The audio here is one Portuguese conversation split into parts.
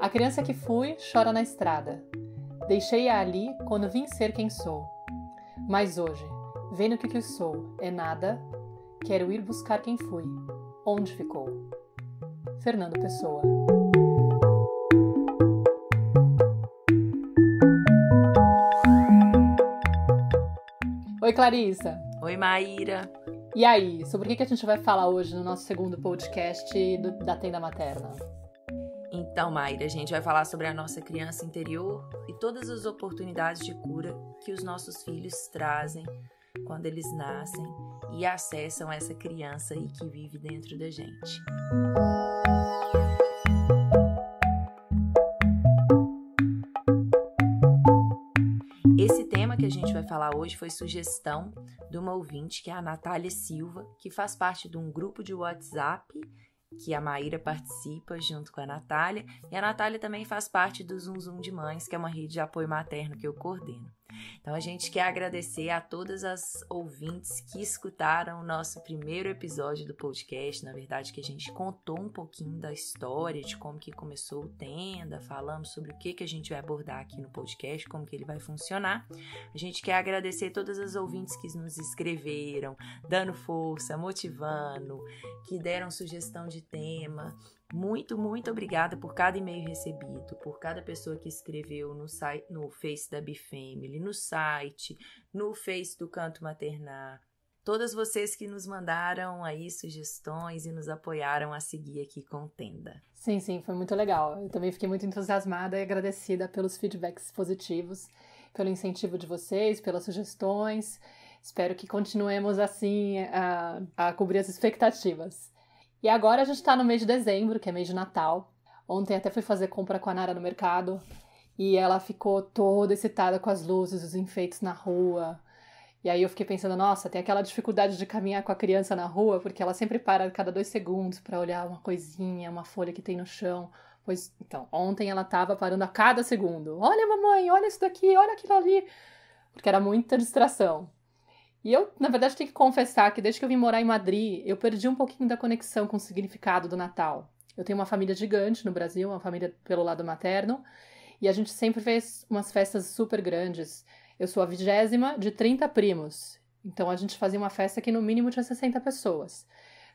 A criança que fui chora na estrada. Deixei-a ali quando vim ser quem sou. Mas hoje, vendo que o que sou é nada, quero ir buscar quem fui, onde ficou. Fernando Pessoa. Oi, Clarissa. Oi, Maíra. E aí, sobre o que a gente vai falar hoje no nosso segundo podcast do, da Tenda Materna? Então, Maíra, a gente vai falar sobre a nossa criança interior e todas as oportunidades de cura que os nossos filhos trazem quando eles nascem e acessam essa criança aí que vive dentro da gente. falar hoje foi sugestão de uma ouvinte, que é a Natália Silva, que faz parte de um grupo de WhatsApp que a Maíra participa junto com a Natália, e a Natália também faz parte do Zoom Zoom de Mães, que é uma rede de apoio materno que eu coordeno. Então a gente quer agradecer a todas as ouvintes que escutaram o nosso primeiro episódio do podcast, na verdade que a gente contou um pouquinho da história, de como que começou o Tenda, falamos sobre o que que a gente vai abordar aqui no podcast, como que ele vai funcionar. A gente quer agradecer todas as ouvintes que nos escreveram, dando força, motivando, que deram sugestão de tema. Muito, muito obrigada por cada e-mail recebido, por cada pessoa que escreveu no, site, no Face da Bifamily, no site, no Face do Canto Maternar. Todas vocês que nos mandaram aí sugestões e nos apoiaram a seguir aqui com Tenda. Sim, sim, foi muito legal. Eu também fiquei muito entusiasmada e agradecida pelos feedbacks positivos, pelo incentivo de vocês, pelas sugestões. Espero que continuemos assim a, a cobrir as expectativas. E agora a gente tá no mês de dezembro, que é mês de Natal. Ontem até fui fazer compra com a Nara no mercado e ela ficou toda excitada com as luzes, os enfeites na rua. E aí eu fiquei pensando, nossa, tem aquela dificuldade de caminhar com a criança na rua, porque ela sempre para a cada dois segundos para olhar uma coisinha, uma folha que tem no chão. Pois então, ontem ela tava parando a cada segundo. Olha, mamãe, olha isso daqui, olha aquilo ali. Porque era muita distração. E eu, na verdade, tenho que confessar que desde que eu vim morar em Madrid, eu perdi um pouquinho da conexão com o significado do Natal. Eu tenho uma família gigante no Brasil, uma família pelo lado materno, e a gente sempre fez umas festas super grandes. Eu sou a vigésima de 30 primos, então a gente fazia uma festa que no mínimo tinha 60 pessoas,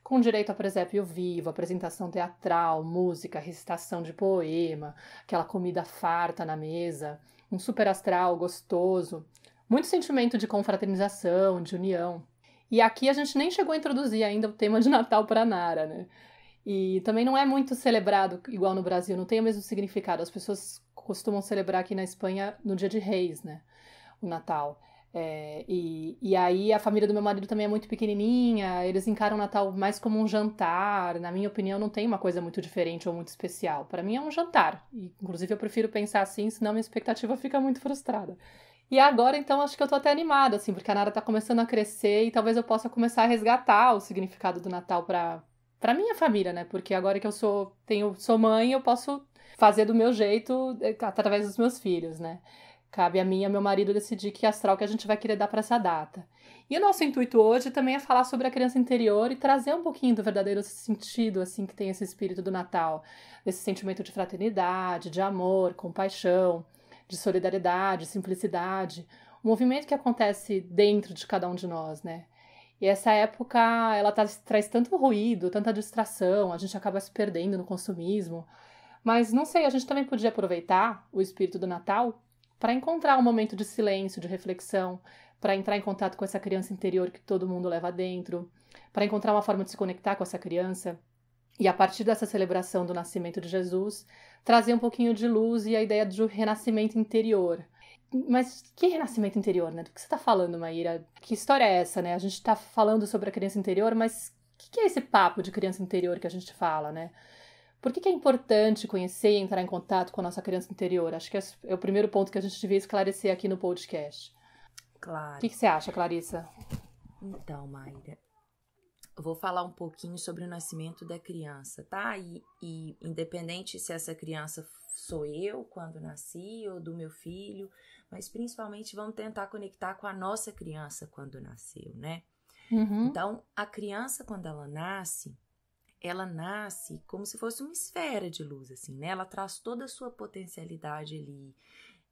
com direito a presépio vivo, apresentação teatral, música, recitação de poema, aquela comida farta na mesa, um super astral gostoso muito sentimento de confraternização, de união. E aqui a gente nem chegou a introduzir ainda o tema de Natal para Nara, né? E também não é muito celebrado igual no Brasil, não tem o mesmo significado. As pessoas costumam celebrar aqui na Espanha no dia de Reis, né? O Natal. É, e, e aí a família do meu marido também é muito pequenininha, eles encaram o Natal mais como um jantar. Na minha opinião, não tem uma coisa muito diferente ou muito especial. Para mim é um jantar. E, inclusive eu prefiro pensar assim, senão minha expectativa fica muito frustrada. E agora, então, acho que eu tô até animada, assim, porque a Nara tá começando a crescer e talvez eu possa começar a resgatar o significado do Natal pra, pra minha família, né? Porque agora que eu sou, tenho, sou mãe, eu posso fazer do meu jeito eh, através dos meus filhos, né? Cabe a mim e ao meu marido decidir que astral que a gente vai querer dar para essa data. E o nosso intuito hoje também é falar sobre a criança interior e trazer um pouquinho do verdadeiro sentido, assim, que tem esse espírito do Natal. Desse sentimento de fraternidade, de amor, compaixão de solidariedade, simplicidade, o um movimento que acontece dentro de cada um de nós, né? E essa época, ela traz, tá, traz tanto ruído, tanta distração, a gente acaba se perdendo no consumismo. Mas não sei, a gente também podia aproveitar o espírito do Natal para encontrar um momento de silêncio, de reflexão, para entrar em contato com essa criança interior que todo mundo leva dentro, para encontrar uma forma de se conectar com essa criança e a partir dessa celebração do nascimento de Jesus, trazer um pouquinho de luz e a ideia de um renascimento interior. Mas que renascimento interior, né? Do que você está falando, Maíra? Que história é essa, né? A gente está falando sobre a criança interior, mas o que, que é esse papo de criança interior que a gente fala, né? Por que, que, é importante conhecer e entrar em contato com a nossa criança interior? Acho que é, é o primeiro ponto que a gente devia esclarecer aqui no podcast. Claro. O que, que você acha, Clarissa? Então, Maíra, vou falar um pouquinho sobre o nascimento da criança, tá? E, e, independente se essa criança sou eu quando nasci ou do meu filho, mas principalmente vamos tentar conectar com a nossa criança quando nasceu, né? Uhum. Então, a criança, quando ela nasce, ela nasce como se fosse uma esfera de luz, assim, né? Ela traz toda a sua potencialidade ali.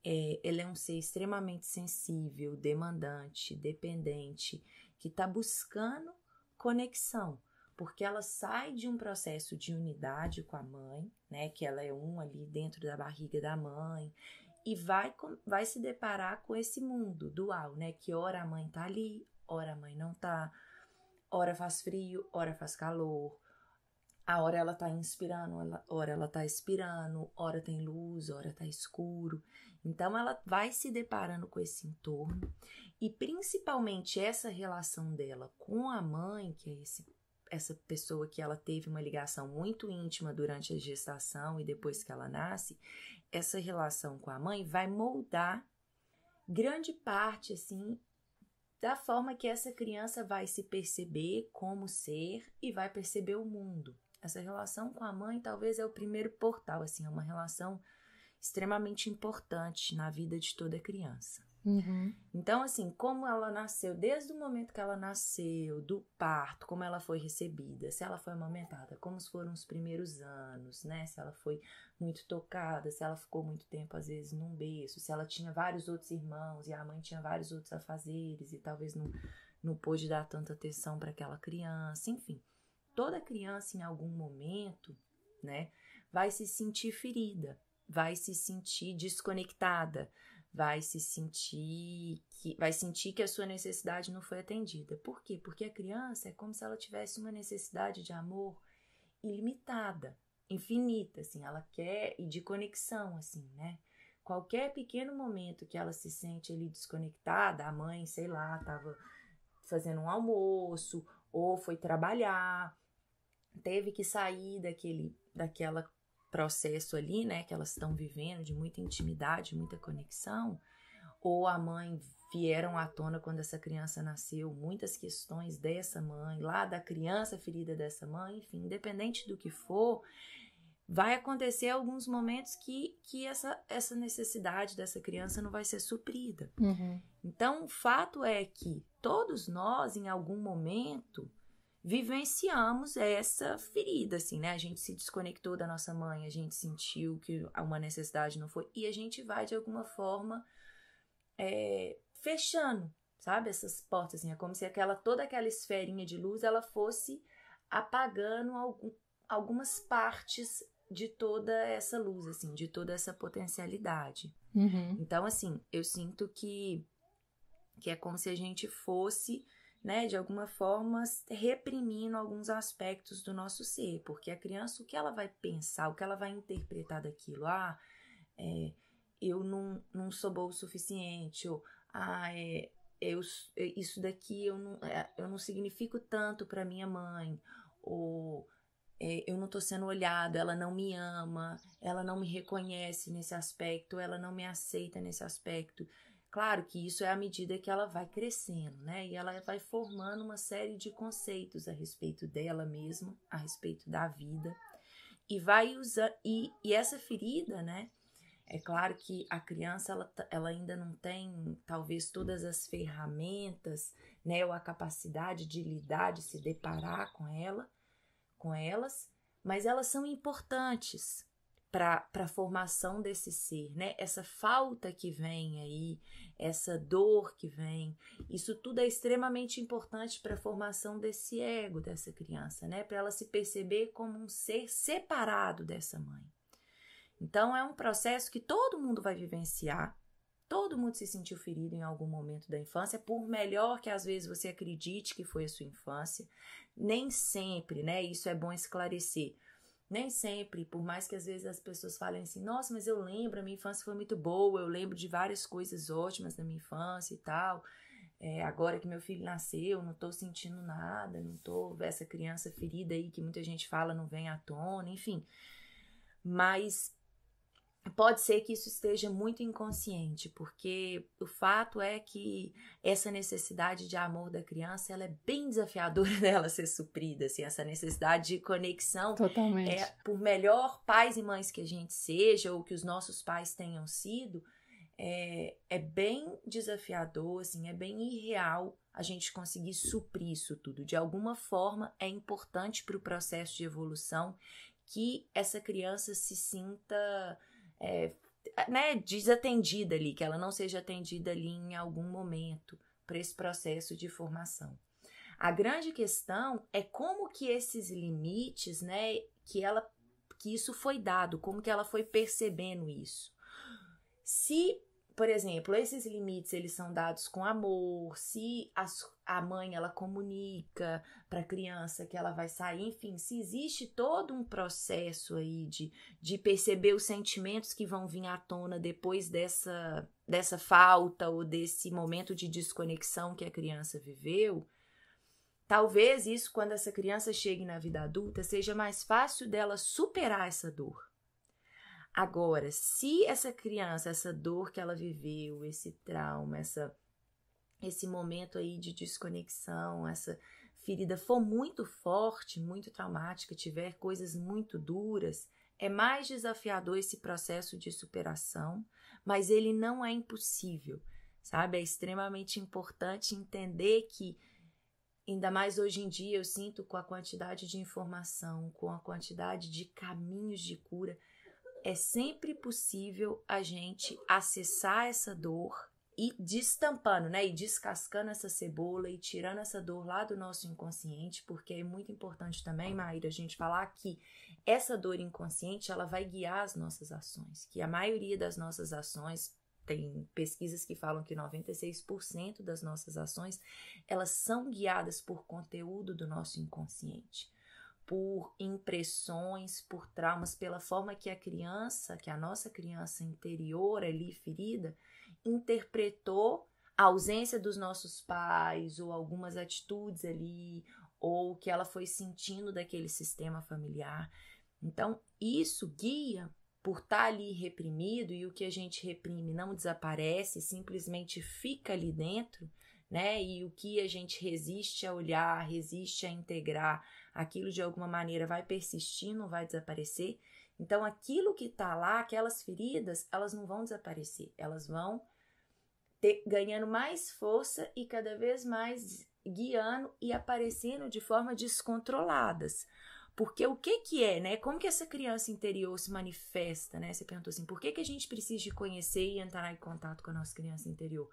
É, ela é um ser extremamente sensível, demandante, dependente, que está buscando conexão, porque ela sai de um processo de unidade com a mãe, né, que ela é um ali dentro da barriga da mãe, e vai, vai se deparar com esse mundo dual, né, que ora a mãe tá ali, ora a mãe não tá, ora faz frio, ora faz calor, a hora ela tá inspirando, a hora ela tá expirando, hora tem luz, hora tá escuro. Então ela vai se deparando com esse entorno e principalmente essa relação dela com a mãe, que é esse, essa pessoa que ela teve uma ligação muito íntima durante a gestação e depois que ela nasce, essa relação com a mãe vai moldar grande parte assim da forma que essa criança vai se perceber como ser e vai perceber o mundo. Essa relação com a mãe talvez é o primeiro portal, assim, é uma relação extremamente importante na vida de toda criança. Uhum. Então, assim, como ela nasceu, desde o momento que ela nasceu, do parto, como ela foi recebida, se ela foi amamentada, como foram os primeiros anos, né? Se ela foi muito tocada, se ela ficou muito tempo, às vezes, num berço, se ela tinha vários outros irmãos e a mãe tinha vários outros afazeres e talvez não, não pôde dar tanta atenção para aquela criança, enfim. Toda criança, em algum momento, né, vai se sentir ferida, vai se sentir desconectada, vai se sentir que vai sentir que a sua necessidade não foi atendida. Por quê? Porque a criança é como se ela tivesse uma necessidade de amor ilimitada, infinita, assim, ela quer e de conexão, assim, né? Qualquer pequeno momento que ela se sente ali desconectada, a mãe, sei lá, tava fazendo um almoço ou foi trabalhar, teve que sair daquele daquela processo ali, né, que elas estão vivendo de muita intimidade, muita conexão, ou a mãe vieram à tona quando essa criança nasceu, muitas questões dessa mãe, lá da criança ferida dessa mãe, enfim, independente do que for, vai acontecer alguns momentos que, que essa, essa necessidade dessa criança não vai ser suprida. Uhum. Então, o fato é que todos nós, em algum momento, vivenciamos essa ferida, assim, né? A gente se desconectou da nossa mãe, a gente sentiu que uma necessidade não foi, e a gente vai de alguma forma é, fechando, sabe? Essas portas, assim, é como se aquela toda aquela esferinha de luz ela fosse apagando algum, algumas partes de toda essa luz, assim, de toda essa potencialidade. Uhum. Então, assim, eu sinto que que é como se a gente fosse né, de alguma forma reprimindo alguns aspectos do nosso ser, porque a criança o que ela vai pensar, o que ela vai interpretar daquilo, ah, é, eu não, não sou boa o suficiente, ou ah, é, eu, isso daqui eu não, é, eu não significo tanto para minha mãe, ou é, eu não estou sendo olhado, ela não me ama, ela não me reconhece nesse aspecto, ela não me aceita nesse aspecto. Claro que isso é à medida que ela vai crescendo, né? E ela vai formando uma série de conceitos a respeito dela mesma, a respeito da vida. E vai usar e, e essa ferida, né? É claro que a criança ela, tá, ela ainda não tem talvez todas as ferramentas, né, ou a capacidade de lidar, de se deparar com ela, com elas, mas elas são importantes para a formação desse ser, né? Essa falta que vem aí, essa dor que vem, isso tudo é extremamente importante para a formação desse ego dessa criança, né? Para ela se perceber como um ser separado dessa mãe. Então é um processo que todo mundo vai vivenciar. Todo mundo se sentiu ferido em algum momento da infância, por melhor que às vezes você acredite que foi a sua infância, nem sempre, né? Isso é bom esclarecer nem sempre, por mais que às vezes as pessoas falem assim, nossa, mas eu lembro, a minha infância foi muito boa, eu lembro de várias coisas ótimas da minha infância e tal. É, agora que meu filho nasceu, não tô sentindo nada, não tô. Essa criança ferida aí que muita gente fala não vem à tona, enfim. Mas pode ser que isso esteja muito inconsciente, porque o fato é que essa necessidade de amor da criança, ela é bem desafiadora dela ser suprida, assim, essa necessidade de conexão. Totalmente. É, por melhor pais e mães que a gente seja, ou que os nossos pais tenham sido, é, é bem desafiador, assim, é bem irreal a gente conseguir suprir isso tudo. De alguma forma, é importante para o processo de evolução que essa criança se sinta é, né, desatendida ali, que ela não seja atendida ali em algum momento para esse processo de formação. A grande questão é como que esses limites, né, que ela que isso foi dado, como que ela foi percebendo isso. Se por exemplo, esses limites eles são dados com amor, se a, a mãe ela comunica para a criança que ela vai sair, enfim, se existe todo um processo aí de, de perceber os sentimentos que vão vir à tona depois dessa, dessa falta ou desse momento de desconexão que a criança viveu, talvez isso, quando essa criança chegue na vida adulta, seja mais fácil dela superar essa dor Agora, se essa criança, essa dor que ela viveu, esse trauma, essa, esse momento aí de desconexão, essa ferida for muito forte, muito traumática, tiver coisas muito duras, é mais desafiador esse processo de superação, mas ele não é impossível, sabe? É extremamente importante entender que, ainda mais hoje em dia, eu sinto com a quantidade de informação, com a quantidade de caminhos de cura, é sempre possível a gente acessar essa dor e destampando, né, e descascando essa cebola e tirando essa dor lá do nosso inconsciente, porque é muito importante também, Maíra, a gente falar que essa dor inconsciente, ela vai guiar as nossas ações, que a maioria das nossas ações tem pesquisas que falam que 96% das nossas ações, elas são guiadas por conteúdo do nosso inconsciente por impressões, por traumas, pela forma que a criança, que a nossa criança interior ali ferida, interpretou a ausência dos nossos pais ou algumas atitudes ali, ou que ela foi sentindo daquele sistema familiar. Então, isso guia por estar tá ali reprimido e o que a gente reprime não desaparece, simplesmente fica ali dentro, né? E o que a gente resiste a olhar, resiste a integrar, aquilo de alguma maneira vai persistir, não vai desaparecer. Então, aquilo que está lá, aquelas feridas, elas não vão desaparecer, elas vão ter, ganhando mais força e cada vez mais guiando e aparecendo de forma descontroladas. Porque o que que é, né? Como que essa criança interior se manifesta, né? Você perguntou assim, por que que a gente precisa de conhecer e entrar em contato com a nossa criança interior?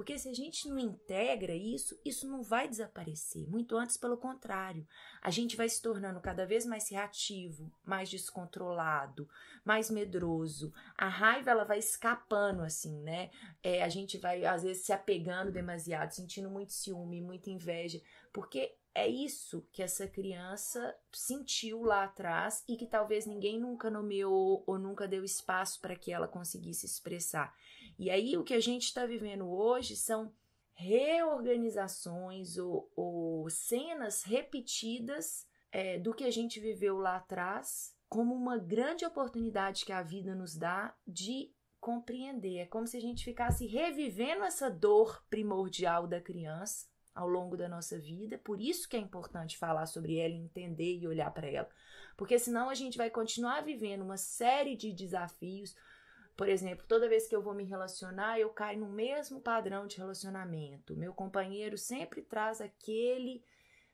Porque se a gente não integra isso, isso não vai desaparecer. Muito antes, pelo contrário, a gente vai se tornando cada vez mais reativo, mais descontrolado, mais medroso. A raiva ela vai escapando, assim, né? É, a gente vai, às vezes, se apegando demasiado, sentindo muito ciúme, muita inveja, porque é isso que essa criança sentiu lá atrás e que talvez ninguém nunca nomeou ou nunca deu espaço para que ela conseguisse expressar. E aí o que a gente está vivendo hoje são reorganizações ou, ou cenas repetidas é, do que a gente viveu lá atrás, como uma grande oportunidade que a vida nos dá de compreender. É como se a gente ficasse revivendo essa dor primordial da criança ao longo da nossa vida. Por isso que é importante falar sobre ela, entender e olhar para ela. Porque senão a gente vai continuar vivendo uma série de desafios, por exemplo, toda vez que eu vou me relacionar, eu caio no mesmo padrão de relacionamento. Meu companheiro sempre traz aquele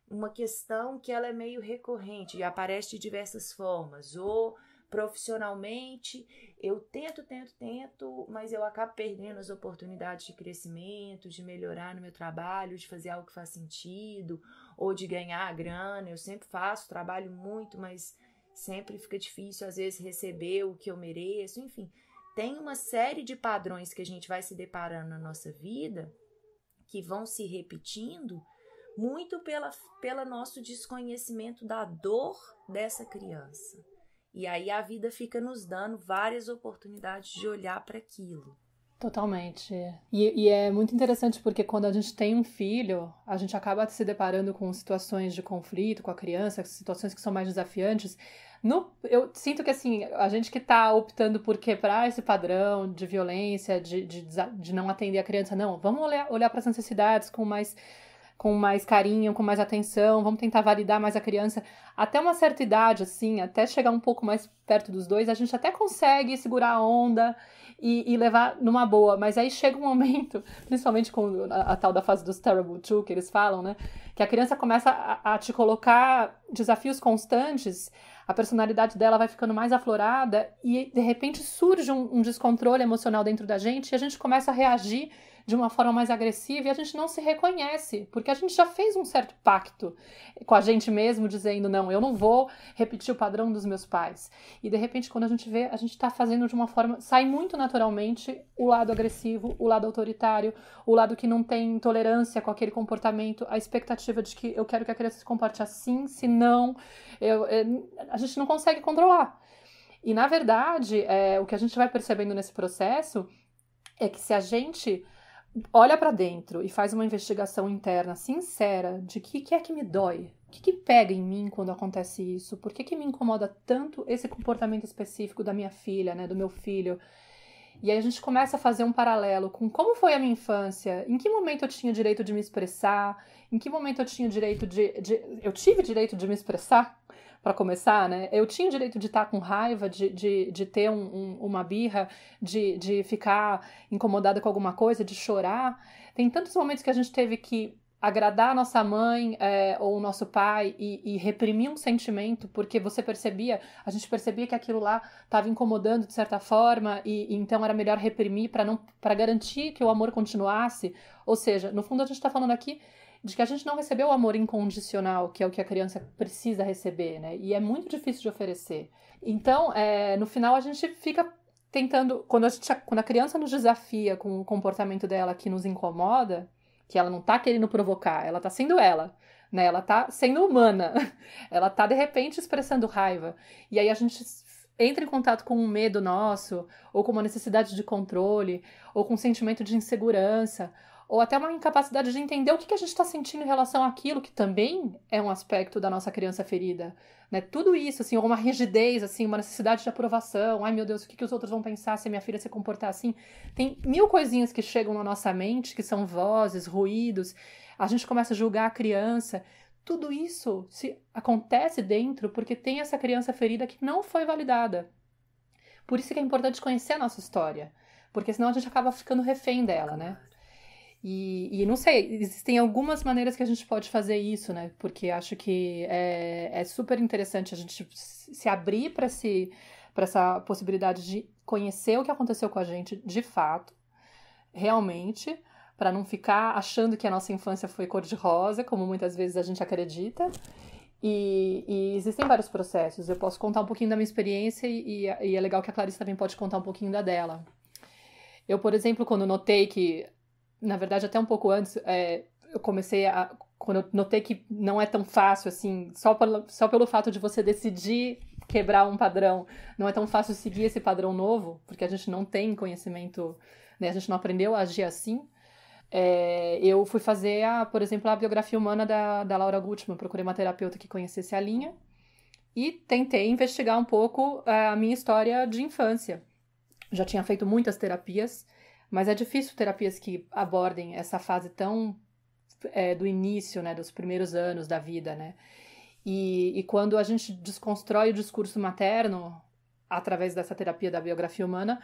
uma questão que ela é meio recorrente e aparece de diversas formas, ou profissionalmente, eu tento, tento, tento, mas eu acabo perdendo as oportunidades de crescimento, de melhorar no meu trabalho, de fazer algo que faz sentido, ou de ganhar a grana. Eu sempre faço, trabalho muito, mas sempre fica difícil, às vezes, receber o que eu mereço, enfim tem uma série de padrões que a gente vai se deparando na nossa vida que vão se repetindo muito pela, pelo nosso desconhecimento da dor dessa criança. E aí a vida fica nos dando várias oportunidades de olhar para aquilo. Totalmente. E, e, é muito interessante porque quando a gente tem um filho, a gente acaba se deparando com situações de conflito com a criança, situações que são mais desafiantes. No, eu sinto que assim, a gente que está optando por quebrar esse padrão de violência, de, de, de não atender a criança, não, vamos olhar, olhar para as necessidades com mais com mais carinho, com mais atenção, vamos tentar validar mais a criança. Até uma certa idade, assim, até chegar um pouco mais perto dos dois, a gente até consegue segurar a onda e, e, levar numa boa. Mas aí chega um momento, principalmente com a, a, tal da fase dos Terrible Two que eles falam, né? Que a criança começa a, a te colocar desafios constantes a personalidade dela vai ficando mais aflorada e de repente surge um, um, descontrole emocional dentro da gente e a gente começa a reagir de uma forma mais agressiva e a gente não se reconhece, porque a gente já fez um certo pacto com a gente mesmo, dizendo: não, eu não vou repetir o padrão dos meus pais. E de repente, quando a gente vê, a gente está fazendo de uma forma. sai muito naturalmente o lado agressivo, o lado autoritário, o lado que não tem tolerância com aquele comportamento, a expectativa de que eu quero que a criança se comporte assim, se não. Eu, eu, eh, a gente não consegue controlar. E na verdade, é, o que a gente vai percebendo nesse processo é que se a gente olha para dentro e faz uma investigação interna sincera de que que é que me dói, o que, que pega em mim quando acontece isso, por que, que me incomoda tanto esse comportamento específico da minha filha, né, do meu filho. E aí a gente começa a fazer um paralelo com como foi a minha infância, em que momento eu tinha direito de me expressar, em que momento eu tinha direito de, de eu tive direito de me expressar, para começar, né? Eu tinha o direito de estar com raiva, de, de, de ter um, um, uma birra, de, de ficar incomodada com alguma coisa, de chorar. Tem tantos momentos que a gente teve que agradar a nossa mãe é, ou o nosso pai e, e, reprimir um sentimento porque você percebia, a gente percebia que aquilo lá estava incomodando de certa forma e, e então era melhor reprimir para não para garantir que o amor continuasse. Ou seja, no fundo a gente está falando aqui de que a gente não recebeu o amor incondicional, que é o que a criança precisa receber, né? E é muito difícil de oferecer. Então, é, no final, a gente fica tentando. Quando a, gente, quando a criança nos desafia com o comportamento dela que nos incomoda, que ela não tá querendo provocar, ela tá sendo ela. Né, ela tá sendo humana, ela tá de repente expressando raiva. E aí a gente entra em contato com um medo nosso, ou com uma necessidade de controle, ou com um sentimento de insegurança, ou até uma incapacidade de entender o que, a gente está sentindo em relação àquilo, que também é um aspecto da nossa criança ferida. Né? Tudo isso, assim, uma rigidez, assim, uma necessidade de aprovação. Ai, meu Deus, o que, que os outros vão pensar se a minha filha se comportar assim? Tem mil coisinhas que chegam na nossa mente, que são vozes, ruídos. A gente começa a julgar a criança. Tudo isso se acontece dentro porque tem essa criança ferida que não foi validada. Por isso que é importante conhecer a nossa história, porque senão a gente acaba ficando refém dela, né? E, e, não sei, existem algumas maneiras que a gente pode fazer isso, né? Porque acho que é, é super interessante a gente se abrir para essa possibilidade de conhecer o que aconteceu com a gente de fato, realmente, para não ficar achando que a nossa infância foi cor-de-rosa, como muitas vezes a gente acredita. E, e, existem vários processos. Eu posso contar um pouquinho da minha experiência e, e é, é legal que a Clarice também pode contar um pouquinho da dela. Eu, por exemplo, quando notei que na verdade, até um pouco antes, é, eu comecei a. Quando eu notei que não é tão fácil, assim, só pelo, só pelo fato de você decidir quebrar um padrão, não é tão fácil seguir esse padrão novo, porque a gente não tem conhecimento, né? A gente não aprendeu a agir assim. É, eu fui fazer, a, por exemplo, a biografia humana da, da Laura Gutmann, procurei uma terapeuta que conhecesse a linha e tentei investigar um pouco é, a minha história de infância. Já tinha feito muitas terapias, mas é difícil terapias que abordem essa fase tão é, do início, né, dos primeiros anos da vida, né? E, e quando a gente desconstrói o discurso materno através dessa terapia da biografia humana,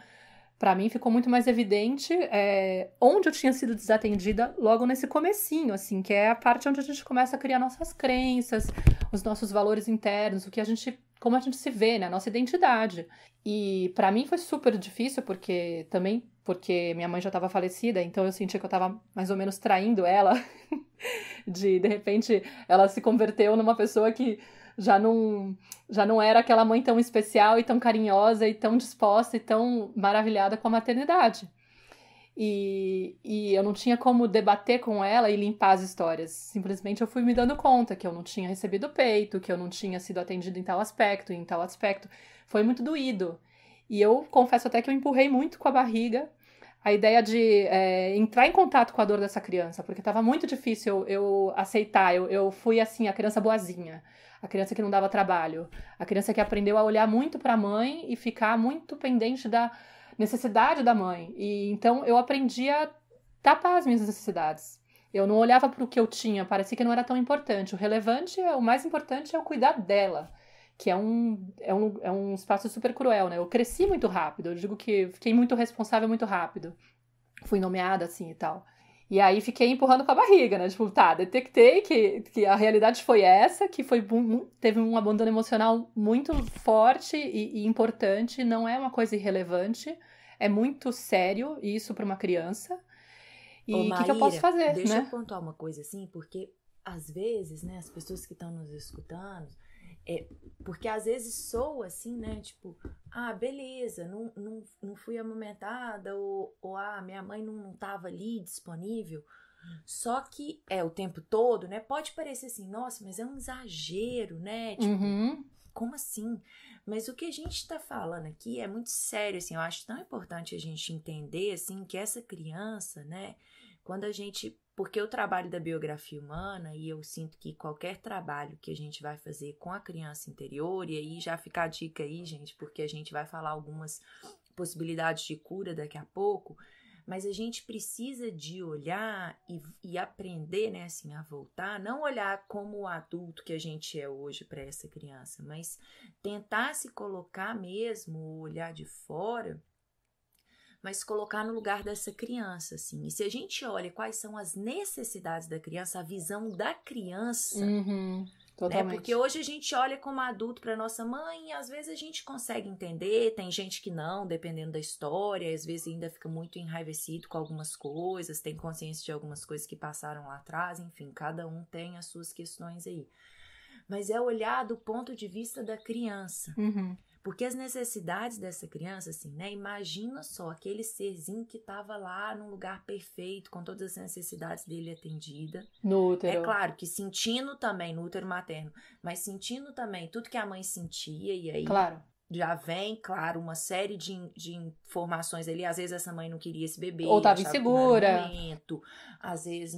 para mim ficou muito mais evidente é, onde eu tinha sido desatendida logo nesse comecinho, assim, que é a parte onde a gente começa a criar nossas crenças, os nossos valores internos, o que a gente como a gente se vê, né? A nossa identidade. E para mim foi super difícil, porque também porque minha mãe já estava falecida, então eu sentia que eu estava mais ou menos traindo ela. de de repente ela se converteu numa pessoa que já não já não era aquela mãe tão especial e tão carinhosa e tão disposta e tão maravilhada com a maternidade. E, e eu não tinha como debater com ela e limpar as histórias. Simplesmente eu fui me dando conta que eu não tinha recebido peito, que eu não tinha sido atendido em tal aspecto, em tal aspecto. Foi muito doído. E eu confesso até que eu empurrei muito com a barriga a ideia de é, entrar em contato com a dor dessa criança, porque estava muito difícil eu, eu aceitar. Eu, eu fui assim, a criança boazinha, a criança que não dava trabalho, a criança que aprendeu a olhar muito para a mãe e ficar muito pendente da necessidade da mãe. E então eu aprendi a tapar as minhas necessidades. Eu não olhava para o que eu tinha, parecia que não era tão importante. O relevante, o mais importante é o cuidar dela, que é um, é um, é um espaço super cruel, né? Eu cresci muito rápido, eu digo que fiquei muito responsável muito rápido. Fui nomeada assim e tal. E aí fiquei empurrando com a barriga, né? Tipo, tá, detectei que, que a realidade foi essa, que foi teve um abandono emocional muito forte e, e importante, não é uma coisa irrelevante, é muito sério isso para uma criança. E o que, que, eu posso fazer? Deixa né? eu contar uma coisa assim, porque às vezes, né, as pessoas que estão nos escutando é, porque às vezes soa assim, né? Tipo, ah, beleza, não, não, não fui amamentada, ou, ou ah, minha mãe não, não tava ali disponível. Só que é o tempo todo, né? Pode parecer assim, nossa, mas é um exagero, né? Tipo, uhum. como assim? Mas o que a gente está falando aqui é muito sério, assim. Eu acho tão importante a gente entender, assim, que essa criança, né? Quando a gente porque o trabalho da biografia humana, e eu sinto que qualquer trabalho que a gente vai fazer com a criança interior, e aí já fica a dica aí, gente, porque a gente vai falar algumas possibilidades de cura daqui a pouco, mas a gente precisa de olhar e, e aprender, né, assim, a voltar, não olhar como o adulto que a gente é hoje para essa criança, mas tentar se colocar mesmo, olhar de fora mas colocar no lugar dessa criança, assim. E se a gente olha quais são as necessidades da criança, a visão da criança. Uhum. Né? Porque hoje a gente olha como adulto para nossa mãe e às vezes a gente consegue entender, tem gente que não, dependendo da história, às vezes ainda fica muito enraivecido com algumas coisas, tem consciência de algumas coisas que passaram lá atrás, enfim, cada um tem as suas questões aí. Mas é olhar do ponto de vista da criança. Uhum. Porque as necessidades dessa criança, assim, né? Imagina só aquele serzinho que estava lá num lugar perfeito, com todas as necessidades dele atendidas. No útero. É claro que sentindo também, no útero materno, mas sentindo também tudo que a mãe sentia, e aí. Claro. Já vem, claro, uma série de, de informações ali. Às vezes essa mãe não queria esse bebê. Ou estava insegura. Às vezes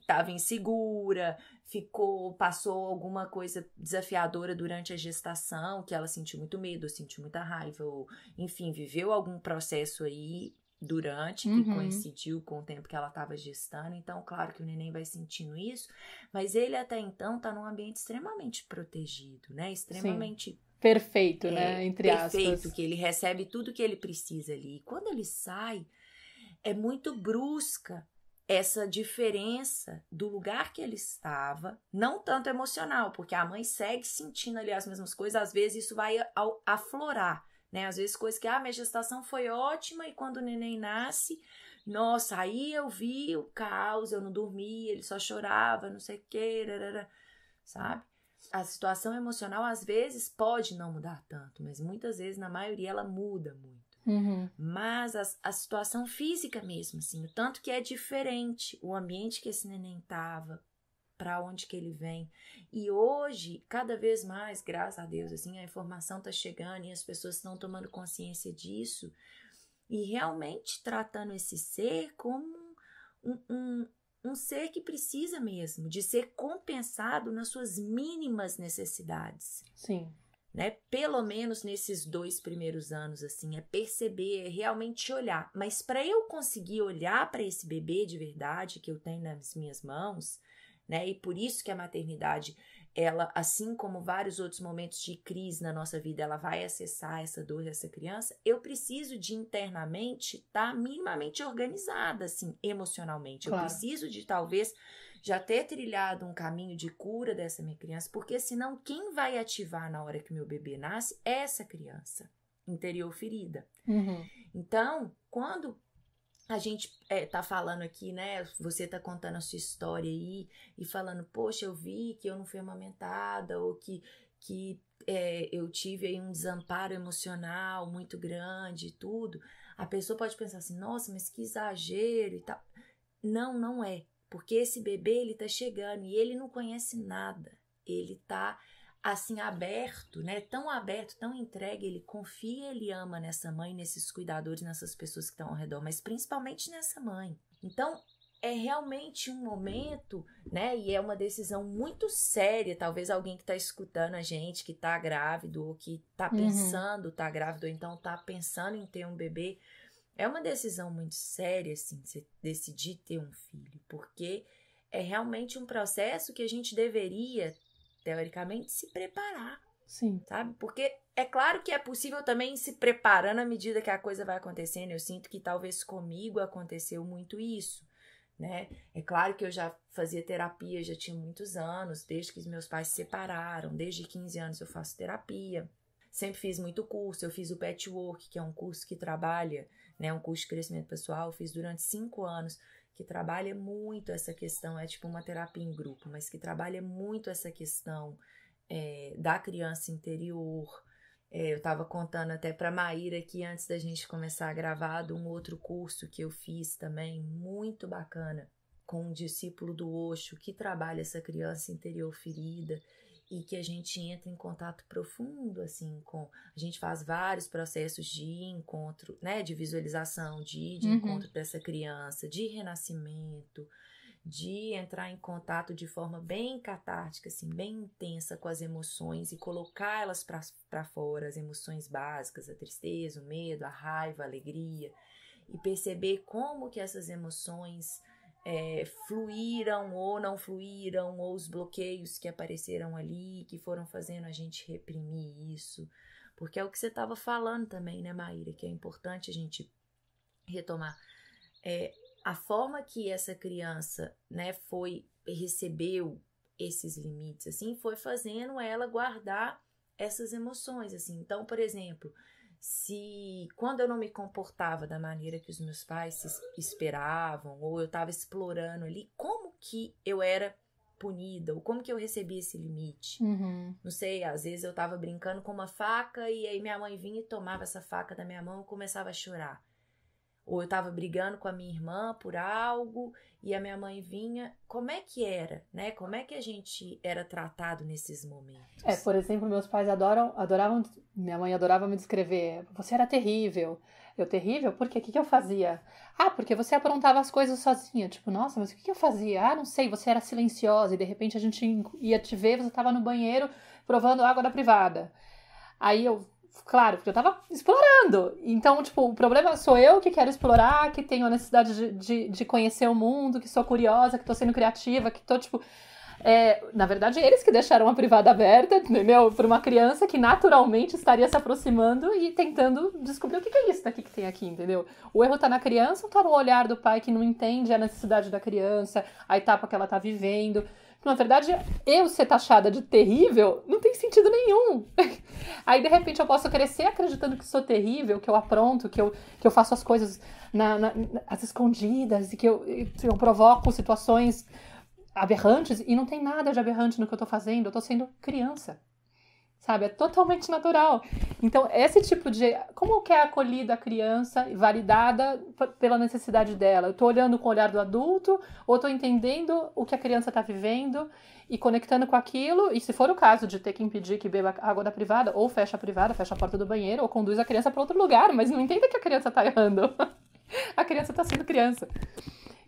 estava insegura, ficou, passou alguma coisa desafiadora durante a gestação, que ela sentiu muito medo, sentiu muita raiva, ou enfim, viveu algum processo aí durante, que uhum. coincidiu com o tempo que ela estava gestando. Então, claro que o neném vai sentindo isso, mas ele até então está num ambiente extremamente protegido, né? Extremamente Sim. perfeito, né, é, né, entre perfeito, aspas. Perfeito, que ele recebe tudo que ele precisa ali. E quando ele sai, é muito brusca essa diferença do lugar que ele estava, não tanto emocional, porque a mãe segue sentindo ali as mesmas coisas, às vezes isso vai aflorar, né? Às vezes coisas que, ah, minha gestação foi ótima e quando o neném nasce, nossa, aí eu vi o caos, eu não dormia, ele só chorava, não sei o que, sabe? A situação emocional às vezes pode não mudar tanto, mas muitas vezes, na maioria, ela muda muito. Uhum. Mas a, a, situação física mesmo, assim, o tanto que é diferente o ambiente que esse neném tava, para onde que ele vem. E hoje, cada vez mais, graças a Deus, assim, a informação tá chegando e as pessoas estão tomando consciência disso e realmente tratando esse ser como um, um, um ser que precisa mesmo de ser compensado nas suas mínimas necessidades. Sim né? Pelo menos nesses dois primeiros anos, assim, é perceber, é realmente olhar. Mas para eu conseguir olhar para esse bebê de verdade que eu tenho nas minhas mãos, né? E por isso que a maternidade, ela, assim como vários outros momentos de crise na nossa vida, ela vai acessar essa dor dessa criança. Eu preciso de internamente estar tá minimamente organizada, assim, emocionalmente. Claro. Eu preciso de talvez já ter trilhado um caminho de cura dessa minha criança, porque senão quem vai ativar na hora que meu bebê nasce é essa criança interior ferida. Uhum. Então, quando a gente é, tá falando aqui, né? Você tá contando a sua história aí e falando, poxa, eu vi que eu não fui amamentada ou que, que é, eu tive aí um desamparo emocional muito grande e tudo. A pessoa pode pensar assim, nossa, mas que exagero e tal. Não, não é porque esse bebê ele tá chegando e ele não conhece nada. Ele tá assim aberto, né? Tão aberto, tão entregue, ele confia, ele ama nessa mãe, nesses cuidadores, nessas pessoas que estão ao redor, mas principalmente nessa mãe. Então, é realmente um momento, né? E é uma decisão muito séria. Talvez alguém que está escutando a gente, que está grávido, ou que está uhum. pensando, está uhum. grávido, ou então está pensando em ter um bebê, é uma decisão muito séria, assim, você decidir ter um filho, porque é realmente um processo que a gente deveria, teoricamente, se preparar. Sim. Sabe? Porque é claro que é possível também se preparando à medida que a coisa vai acontecendo. Eu sinto que talvez comigo aconteceu muito isso. Né? É claro que eu já fazia terapia, já tinha muitos anos, desde que meus pais se separaram, desde 15 anos eu faço terapia. Sempre fiz muito curso, eu fiz o Patchwork, que é um curso que trabalha né? Um curso de crescimento pessoal, eu fiz durante cinco anos, que trabalha muito essa questão, é tipo uma terapia em grupo, mas que trabalha muito essa questão é, da criança interior. É, eu estava contando até para Maíra aqui antes da gente começar a gravar um outro curso que eu fiz também, muito bacana, com um discípulo do Osho que trabalha essa criança interior ferida e que a gente entra em contato profundo assim com a gente faz vários processos de encontro né de visualização de, de uhum. encontro dessa criança de renascimento de entrar em contato de forma bem catártica assim bem intensa com as emoções e colocar elas para fora as emoções básicas a tristeza o medo a raiva a alegria e perceber como que essas emoções é, fluíram ou não fluíram, ou os bloqueios que apareceram ali, que foram fazendo a gente reprimir isso. Porque é o que você estava falando também, né, Maíra, que é importante a gente retomar. É, a forma que essa criança, né, foi, recebeu esses limites, assim, foi fazendo ela guardar essas emoções, assim. Então, por exemplo, se quando eu não me comportava da maneira que os meus pais esperavam, ou eu estava explorando ali, como que eu era punida, ou como que eu recebia esse limite. Uhum. Não sei, às vezes eu estava brincando com uma faca e aí minha mãe vinha e tomava essa faca da minha mão e começava a chorar. Ou eu estava brigando com a minha irmã por algo e a minha mãe vinha. Como é que era, né? Como é que a gente era tratado nesses momentos? É, por exemplo, meus pais adoram, adoravam, minha mãe adorava me descrever. Você era terrível. Eu terrível? Porque o que, que eu fazia? Ah, porque você aprontava as coisas sozinha. Tipo, nossa, mas o que, que eu fazia? Ah, não sei, você era silenciosa e de repente a gente ia te ver, você estava no banheiro provando água da privada. Aí eu Claro, porque eu tava explorando. Então, tipo, o problema sou eu que quero explorar, que tenho a necessidade de, de, de conhecer o mundo, que sou curiosa, que tô sendo criativa, que tô, tipo. É, na verdade, eles que deixaram a privada aberta, entendeu? Para uma criança que naturalmente estaria se aproximando e tentando descobrir o que, que é isso daqui que tem aqui, entendeu? O erro tá na criança ou tá no olhar do pai que não entende a necessidade da criança, a etapa que ela tá vivendo. Na verdade, eu ser taxada de terrível não tem sentido nenhum. Aí, de repente, eu posso crescer acreditando que sou terrível, que eu apronto, que eu, que eu faço as coisas na, na, as escondidas e que eu, eu provoco situações aberrantes e não tem nada de aberrante no que eu tô fazendo, eu tô sendo criança sabe? É totalmente natural. Então, esse tipo de. Como que é acolhida a criança e validada pela necessidade dela? Eu tô olhando com o olhar do adulto, ou tô entendendo o que a criança está vivendo e conectando com aquilo, e se for o caso de ter que impedir que beba água da privada, ou fecha a privada, fecha a porta do banheiro, ou conduz a criança para outro lugar, mas não entenda que a criança está errando. a criança está sendo criança.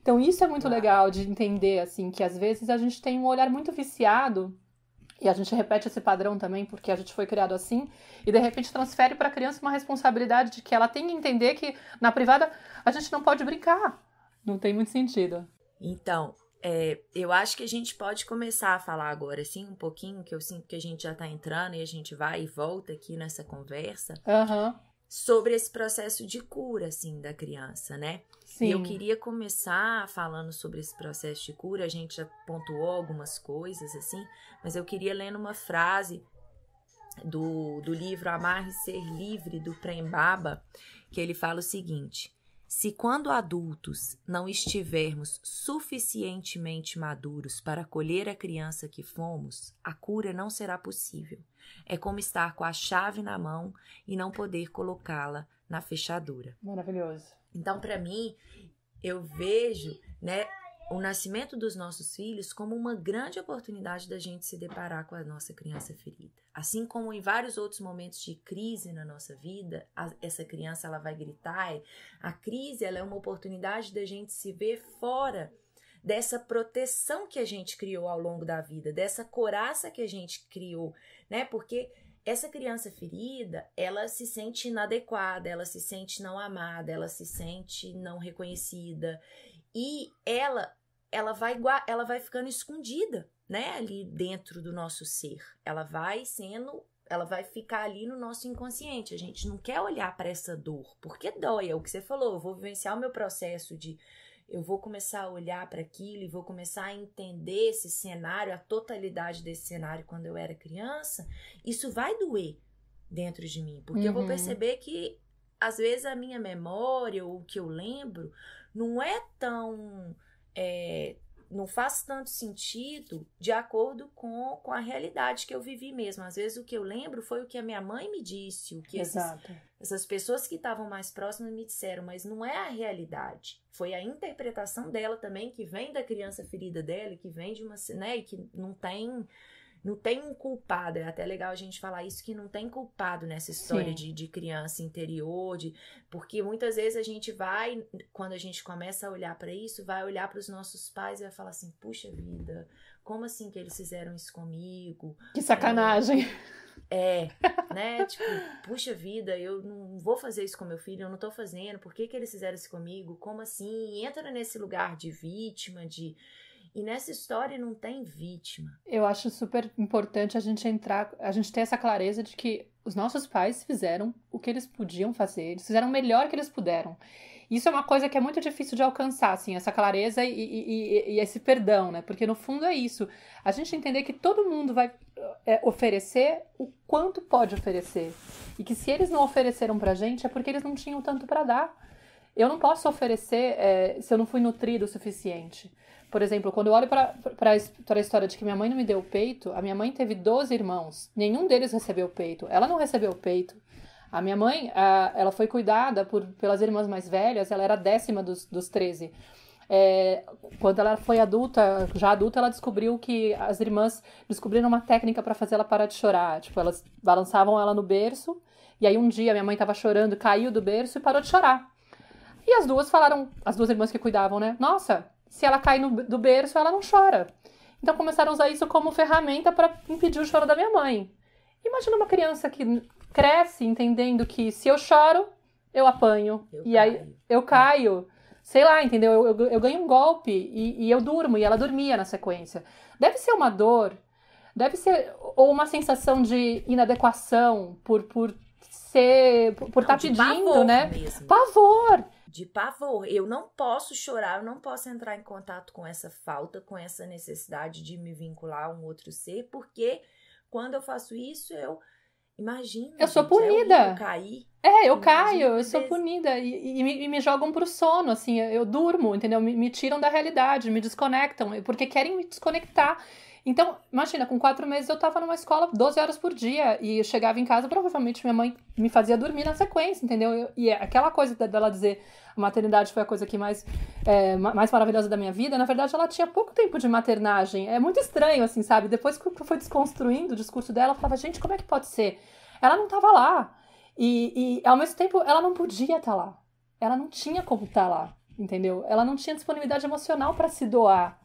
Então, isso é muito legal de entender, assim, que às vezes a gente tem um olhar muito viciado e a gente repete esse padrão também porque a gente foi criado assim e de repente transfere para a criança uma responsabilidade de que ela tem que entender que na privada a gente não pode brincar. Não tem muito sentido. Então, é, eu acho que a gente pode começar a falar agora, assim, um pouquinho, que eu sinto que a gente já está entrando e a gente vai e volta aqui nessa conversa. Uhum sobre esse processo de cura, assim, da criança, né? Sim. E eu queria começar falando sobre esse processo de cura, a gente já pontuou algumas coisas, assim, mas eu queria ler uma frase do, do livro Amarre Ser Livre, do Prembaba, que ele fala o seguinte, se, quando adultos, não estivermos suficientemente maduros para acolher a criança que fomos, a cura não será possível. É como estar com a chave na mão e não poder colocá-la na fechadura. Maravilhoso. Então, para mim, eu vejo, né, o nascimento dos nossos filhos como uma grande oportunidade da gente se deparar com a nossa criança ferida. Assim como em vários outros momentos de crise na nossa vida, a, essa criança ela vai gritar. É, a crise ela é uma oportunidade da gente se ver fora dessa proteção que a gente criou ao longo da vida, dessa coraça que a gente criou, né? Porque essa criança ferida, ela se sente inadequada, ela se sente não amada, ela se sente não reconhecida e ela ela vai ela vai ficando escondida, né, ali dentro do nosso ser. Ela vai sendo ela vai ficar ali no nosso inconsciente. A gente não quer olhar para essa dor, porque dói, é o que você falou. Eu vou vivenciar o meu processo de eu vou começar a olhar para aquilo e vou começar a entender esse cenário, a totalidade desse cenário quando eu era criança. Isso vai doer dentro de mim, porque uhum. eu vou uhum. perceber que às vezes a minha memória ou o que eu lembro não é tão. É, não faz tanto sentido de acordo com, com a realidade que eu vivi mesmo. Às vezes o que eu lembro foi o que a minha mãe me disse, o que esses, essas pessoas que estavam mais próximas me disseram, mas não é a realidade. Foi a interpretação dela também, que vem da criança ferida dela, que vem de uma. né, que não tem não tem um culpado, é até legal a gente falar isso, que não tem culpado nessa história de, de criança interior, de, porque muitas vezes a gente vai, quando a gente começa a olhar para isso, vai olhar para os nossos pais e vai falar assim: puxa vida, como assim que eles fizeram isso comigo? Que sacanagem! É, é né? tipo, puxa vida, eu não vou fazer isso com meu filho, eu não tô fazendo, por que, que eles fizeram isso comigo? Como assim? E entra nesse lugar de vítima, de e nessa história não tem vítima. Eu acho super importante a gente entrar, a gente ter essa clareza de que os nossos pais fizeram o que eles podiam fazer, eles fizeram o melhor que eles puderam. Isso é uma coisa que é muito difícil de alcançar, assim, essa clareza e, e, e esse perdão, né? Porque no fundo é isso. A gente entender que todo mundo vai é, oferecer o quanto pode oferecer. E que se eles não ofereceram pra gente é porque eles não tinham tanto para dar. Eu não posso oferecer é, se eu não fui nutrido o suficiente. Por exemplo, quando eu olho para a história de que minha mãe não me deu o peito, a minha mãe teve 12 irmãos, nenhum deles recebeu o peito. Ela não recebeu o peito. A minha mãe, a, ela foi cuidada por, pelas irmãs mais velhas, ela era décima dos, dos 13. É, quando ela foi adulta, já adulta, ela descobriu que as irmãs descobriram uma técnica para fazer ela parar de chorar. Tipo, elas balançavam ela no berço, e aí um dia minha mãe estava chorando, caiu do berço e parou de chorar. E as duas falaram, as duas irmãs que cuidavam, né? Nossa, se ela cai no, do berço, ela não chora. Então começaram a usar isso como ferramenta para impedir o choro da minha mãe. Imagina uma criança que cresce entendendo que se eu choro, eu apanho. Eu e aí caio. eu caio. Sei lá, entendeu? Eu, eu, eu ganho um golpe e, e eu durmo. E ela dormia na sequência. Deve ser uma dor, deve ser ou uma sensação de inadequação por, por ser. por estar tá pedindo, né? Mesmo. Pavor! de pavor. Eu não posso chorar, eu não posso entrar em contato com essa falta, com essa necessidade de me vincular a um outro ser, porque quando eu faço isso, eu imagino. Eu sou gente, é punida. É eu cair. É, eu imagino caio, eu sou punida. E, e, e, me jogam pro sono, assim, eu, eu durmo, entendeu? Me, me tiram da realidade, me desconectam, porque querem me desconectar. Então, imagina, com quatro meses eu estava numa escola 12 horas por dia e eu chegava em casa, provavelmente minha mãe me fazia dormir na sequência, entendeu? E é aquela coisa dela dizer a maternidade foi a coisa que mais, é, mais maravilhosa da minha vida, na verdade ela tinha pouco tempo de maternagem. É muito estranho, assim, sabe? Depois que foi desconstruindo o discurso dela, eu falava, gente, como é que pode ser? Ela não estava lá. E, e, ao mesmo tempo ela não podia estar tá lá. Ela não tinha como estar tá lá, entendeu? Ela não tinha disponibilidade emocional para se doar.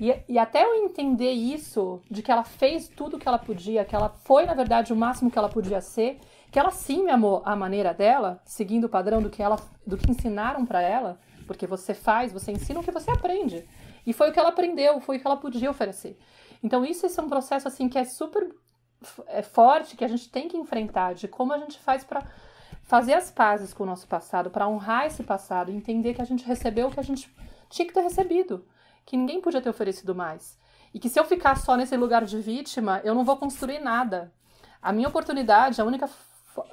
E, e até eu entender isso, de que ela fez tudo o que ela podia, que ela foi, na verdade, o máximo que ela podia ser, que ela sim me amou à maneira dela, seguindo o padrão do que, ela, do que ensinaram para ela, porque você faz, você ensina o que você aprende. E foi o que ela aprendeu, foi o que ela podia oferecer. Então, isso, é um processo assim que é super é forte, que a gente tem que enfrentar, de como a gente faz para fazer as pazes com o nosso passado, para honrar esse passado, entender que a gente recebeu o que a gente tinha que ter recebido que ninguém podia ter oferecido mais. E que se eu ficar só nesse lugar de vítima, eu não vou construir nada. A minha oportunidade, a única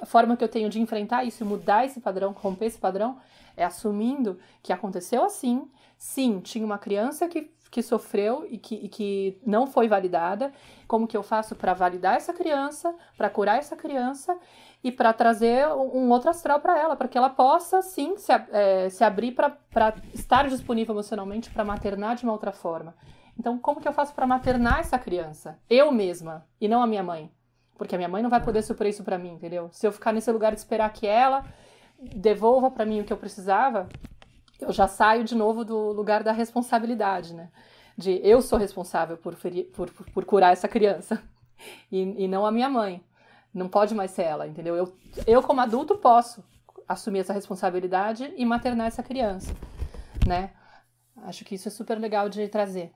forma que eu tenho de enfrentar isso e mudar esse padrão, romper esse padrão, é assumindo que aconteceu assim. Sim, tinha uma criança que, que sofreu e que, e que não foi validada. Como que eu faço para validar essa criança, para curar essa criança e para trazer um outro astral para ela, para que ela possa sim se, é, se abrir para estar disponível emocionalmente para maternar de uma outra forma. Então, como que eu faço para maternar essa criança? Eu mesma e não a minha mãe, porque a minha mãe não vai poder suprir isso para mim, entendeu? Se eu ficar nesse lugar de esperar que ela devolva para mim o que eu precisava, eu já saio de novo do lugar da responsabilidade, né? De eu sou responsável por, ferir, por, por, por curar essa criança e, e não a minha mãe. Não pode mais ser ela, entendeu? Eu, eu como adulto, posso assumir essa responsabilidade e maternar essa criança, né? Acho que isso é super legal de trazer.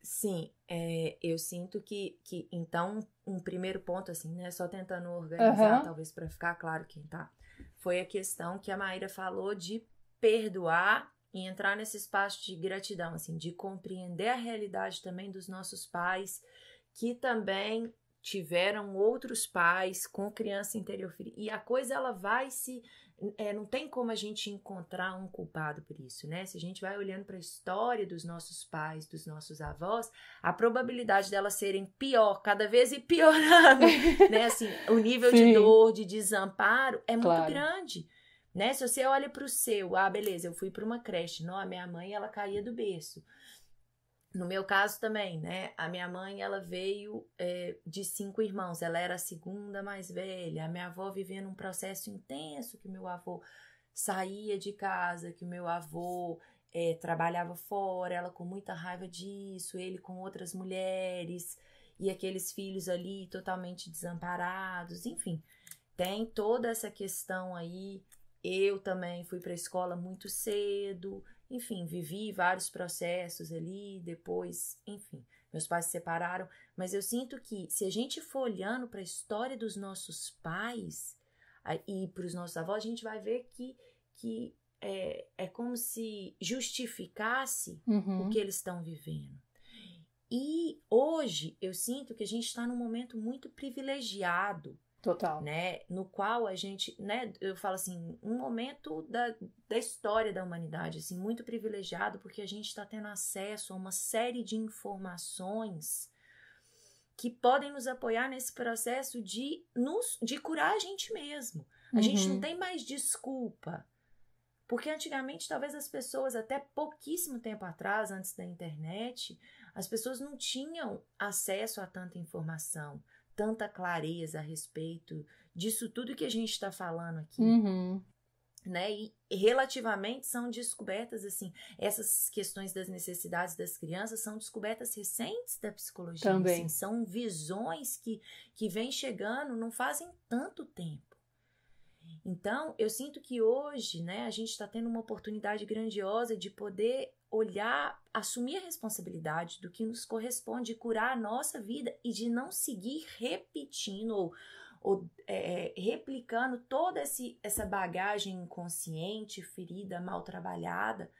Sim, é, eu sinto que, que, então, um primeiro ponto, assim, né? Só tentando organizar, uhum. talvez, para ficar claro quem tá. Foi a questão que a Maíra falou de perdoar e entrar nesse espaço de gratidão, assim, de compreender a realidade também dos nossos pais, que também tiveram outros pais com criança interior e a coisa ela vai se é, não tem como a gente encontrar um culpado por isso, né? Se a gente vai olhando para a história dos nossos pais, dos nossos avós, a probabilidade delas serem pior, cada vez e piorando, né? Assim, o nível Sim. de dor, de desamparo é claro. muito grande, né? Se você olha para o seu, ah, beleza, eu fui para uma creche, não, a minha mãe ela caía do berço. No meu caso também, né? A minha mãe, ela veio é, de cinco irmãos, ela era a segunda mais velha. A minha avó vivendo um processo intenso que meu avô saía de casa, que o meu avô é, trabalhava fora, ela com muita raiva disso, ele com outras mulheres e aqueles filhos ali totalmente desamparados, enfim, tem toda essa questão aí. Eu também fui para a escola muito cedo, enfim, vivi vários processos ali, depois, enfim, meus pais se separaram, mas eu sinto que se a gente for olhando para a história dos nossos pais e para os nossos avós, a gente vai ver que, que é, é como se justificasse uhum. o que eles estão vivendo. E hoje eu sinto que a gente está num momento muito privilegiado Total. Né? No qual a gente, né, eu falo assim, um momento da, da história da humanidade, assim, muito privilegiado, porque a gente está tendo acesso a uma série de informações que podem nos apoiar nesse processo de, nos, de curar a gente mesmo. A uhum. gente não uhum. tem mais desculpa. Porque antigamente, talvez as pessoas, até pouquíssimo tempo atrás, antes da internet, as pessoas não tinham acesso a tanta informação tanta clareza a respeito disso tudo que a gente está falando aqui. Uhum. Né? E relativamente são descobertas, assim, essas questões das necessidades das crianças são descobertas recentes da psicologia. Assim, Também. Assim, são visões que, que vêm chegando não fazem tanto tempo. Então, eu sinto que hoje, né, a gente está tendo uma oportunidade grandiosa de poder olhar, assumir a responsabilidade do que nos corresponde curar a nossa vida e de não seguir repetindo ou, ou é, é replicando toda esse, essa bagagem inconsciente, ferida, mal trabalhada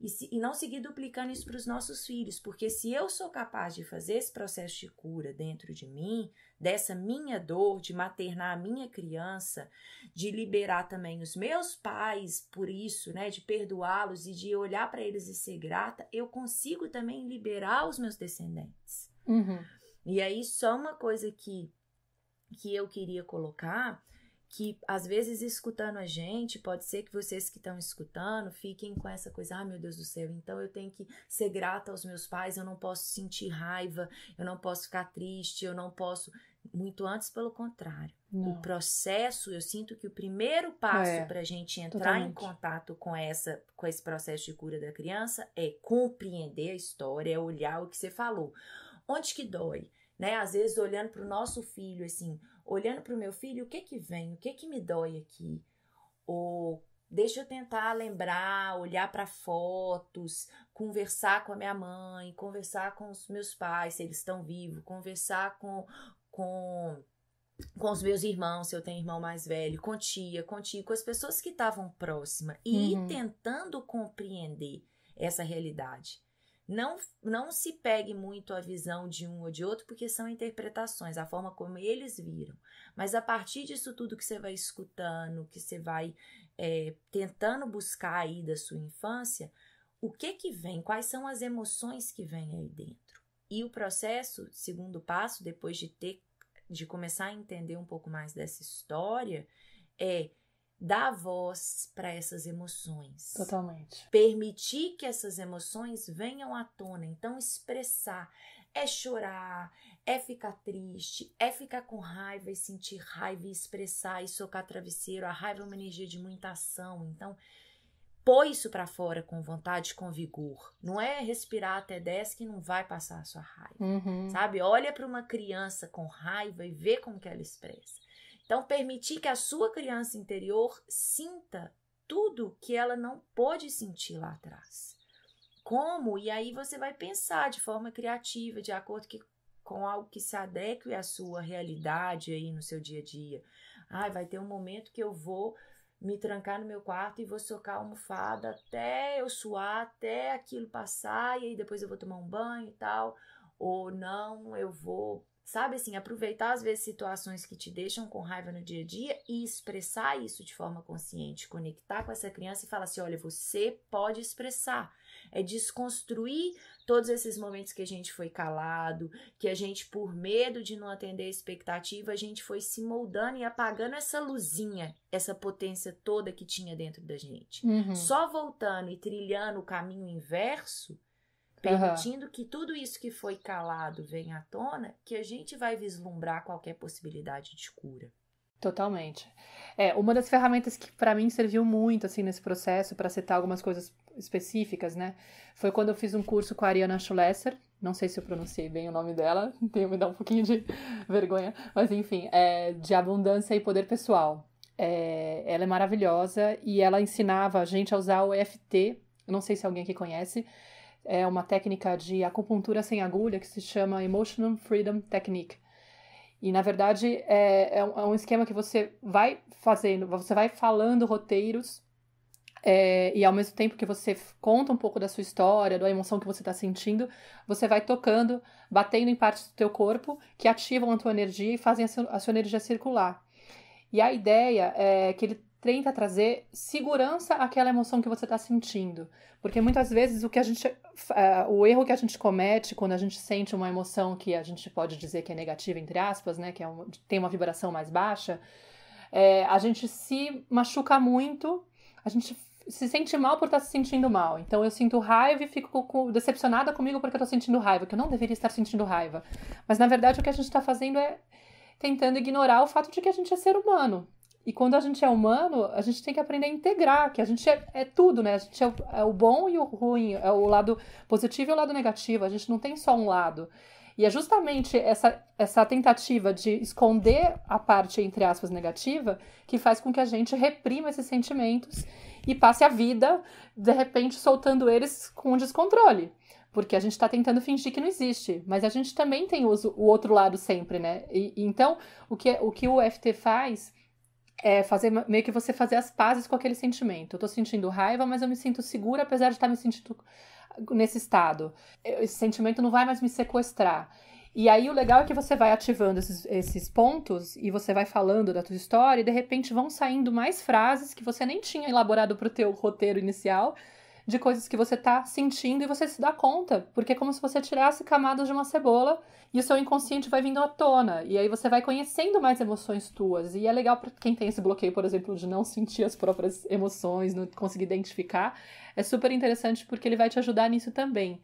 e, se, e, não seguir duplicando isso para os nossos filhos, porque se eu sou capaz de fazer esse processo de cura dentro de mim, dessa minha dor, de maternar a minha criança, de liberar também os meus pais por isso, né, de perdoá-los e de olhar para eles e ser grata, eu consigo também liberar os meus descendentes. Uhum. E aí, só uma coisa que, que eu queria colocar que às vezes escutando a gente, pode ser que vocês que estão escutando fiquem com essa coisa, ah, meu Deus do céu, então eu tenho que ser grata aos meus pais, eu não posso sentir raiva, eu não posso ficar triste, eu não posso. Muito antes, pelo contrário. Não. O processo, eu sinto que o primeiro passo é, para a gente entrar totalmente. em contato com essa, com esse processo de cura da criança é compreender a história, é olhar o que você falou. Onde que dói? Né? Às vezes olhando para o nosso filho, assim, olhando para o meu filho, o que que vem? O que que me dói aqui? Ou deixa eu tentar lembrar, olhar para fotos, conversar com a minha mãe, conversar com os meus pais, se eles estão vivos, conversar com com com os meus irmãos, se eu tenho irmão mais velho, com tia, com tio, com as pessoas que estavam próximas e uhum. ir tentando compreender essa realidade. Não, não se pegue muito a visão de um ou de outro, porque são interpretações, a forma como eles viram. Mas a partir disso tudo que você vai escutando, que você vai é, tentando buscar aí da sua infância, o que que vem? Quais são as emoções que vem aí dentro? E o processo, segundo passo, depois de ter, de começar a entender um pouco mais dessa história, é dar voz para essas emoções. Totalmente. Permitir que essas emoções venham à tona, então expressar é chorar, é ficar triste, é ficar com raiva e sentir raiva e expressar e socar travesseiro. A raiva é uma energia de muita ação, então põe isso para fora com vontade, com vigor. Não é respirar até 10 que não vai passar a sua raiva, uhum. sabe? Olha para uma criança com raiva e vê como que ela expressa. Então, permitir que a sua criança interior sinta tudo que ela não pôde sentir lá atrás. Como? E aí você vai pensar de forma criativa, de acordo que, com algo que se adeque à sua realidade aí no seu dia a dia. Ah, vai ter um momento que eu vou me trancar no meu quarto e vou socar a almofada até eu suar, até aquilo passar, e aí depois eu vou tomar um banho e tal. Ou não, eu vou Sabe assim, aproveitar às vezes situações que te deixam com raiva no dia a dia e expressar isso de forma consciente, conectar com essa criança e falar assim: olha, você pode expressar. É desconstruir todos esses momentos que a gente foi calado, que a gente, por medo de não atender a expectativa, a gente foi se moldando e apagando essa luzinha, essa potência toda que tinha dentro da gente. Uhum. Só voltando e trilhando o caminho inverso permitindo uhum. que tudo isso que foi calado venha à tona, que a gente vai vislumbrar qualquer possibilidade de cura. Totalmente. É, uma das ferramentas que para mim serviu muito assim nesse processo, para citar algumas coisas específicas, né? Foi quando eu fiz um curso com a Ariana Schlesser, não sei se eu pronunciei bem o nome dela, tenho me dar um pouquinho de vergonha, mas enfim, é, de abundância e poder pessoal. É, ela é maravilhosa e ela ensinava a gente a usar o EFT, não sei se é alguém aqui conhece, é uma técnica de acupuntura sem agulha que se chama Emotional Freedom Technique. E na verdade é, é um é esquema que você vai fazendo, você vai falando roteiros é, e ao mesmo tempo que você conta um pouco da sua história, da emoção que você está sentindo, você vai tocando, batendo em partes do teu corpo que ativam a tua energia e fazem a, a sua energia circular. E a ideia é que ele tenta trazer segurança àquela emoção que você está sentindo. Porque muitas vezes o que a gente. Uh, o erro que a gente comete quando a gente sente uma emoção que a gente pode dizer que é negativa, entre aspas, né? Que é um, tem uma vibração mais baixa, é, a gente se machuca muito, a gente se sente mal por estar tá se sentindo mal. Então eu sinto raiva e fico com, decepcionada comigo porque eu estou sentindo raiva, que eu não deveria estar sentindo raiva. Mas na verdade o que a gente está fazendo é tentando ignorar o fato de que a gente é ser humano. E quando a gente é humano, a gente tem que aprender a integrar, que a gente é, é tudo, né? A gente é o, é o, bom e o ruim, é o lado positivo e o lado negativo, a gente não tem só um lado. E é justamente essa, essa tentativa de esconder a parte, entre aspas, negativa, que faz com que a gente reprima esses sentimentos e passe a vida, de repente, soltando eles com descontrole. Porque a gente está tentando fingir que não existe. Mas a gente também tem o, o outro lado sempre, né? E, então, o que, é, o que o FT faz é fazer meio que você fazer as pazes com aquele sentimento. Eu tô sentindo raiva, mas eu me sinto segura, apesar de estar me sentindo nesse estado. Esse sentimento não vai mais me sequestrar. E aí o legal é que você vai ativando esses, esses pontos e você vai falando da tua história e de repente vão saindo mais frases que você nem tinha elaborado para o teu roteiro inicial de coisas que você está sentindo e você se dá conta, porque é como se você tirasse camadas de uma cebola e o seu inconsciente vai vindo à tona. E aí você vai conhecendo mais emoções tuas. E é legal para quem tem esse bloqueio, por exemplo, de não sentir as próprias emoções, não conseguir identificar. É super interessante porque ele vai te ajudar nisso também.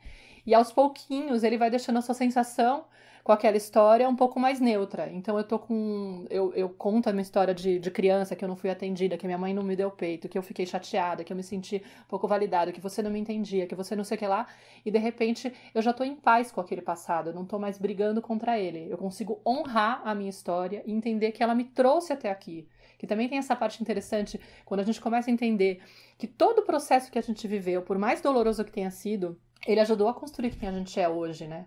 E aos pouquinhos ele vai deixando a sua sensação com aquela história um pouco mais neutra. Então eu tô com. Eu, eu conto a minha história de, de criança, que eu não fui atendida, que minha mãe não me deu peito, que eu fiquei chateada, que eu me senti um pouco validada, que você não me entendia, que você não sei o que lá. E de repente eu já tô em paz com aquele passado, eu não tô mais brigando contra ele. Eu consigo honrar a minha história e entender que ela me trouxe até aqui. Que também tem essa parte interessante quando a gente começa a entender que todo o processo que a gente viveu, por mais doloroso que tenha sido, ele ajudou a construir quem a gente é hoje, né?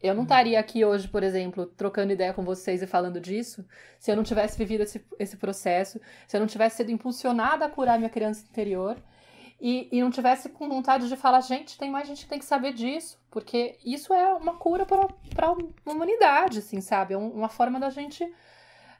Eu não uhum. estaria aqui hoje, por exemplo, trocando ideia com vocês e falando disso, se eu não tivesse vivido esse, esse processo, se eu não tivesse sido impulsionada a curar minha criança interior e, e não tivesse com vontade de falar, gente, tem mais gente que tem que saber disso, porque isso é uma cura para a humanidade, assim, sabe? É uma forma da gente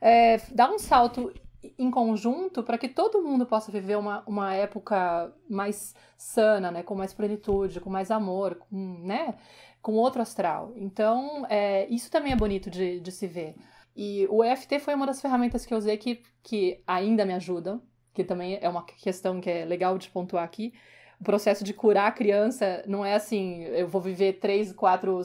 é, dar um salto em conjunto para que todo mundo possa viver uma, uma época mais sana, né? Com mais plenitude, com mais amor, com, né? Com outro astral. Então, é, isso também é bonito de, de se ver. E o EFT foi uma das ferramentas que eu usei que, que ainda me ajudam, que também é uma questão que é legal de pontuar aqui. O processo de curar a criança não é assim, eu vou viver três, quatro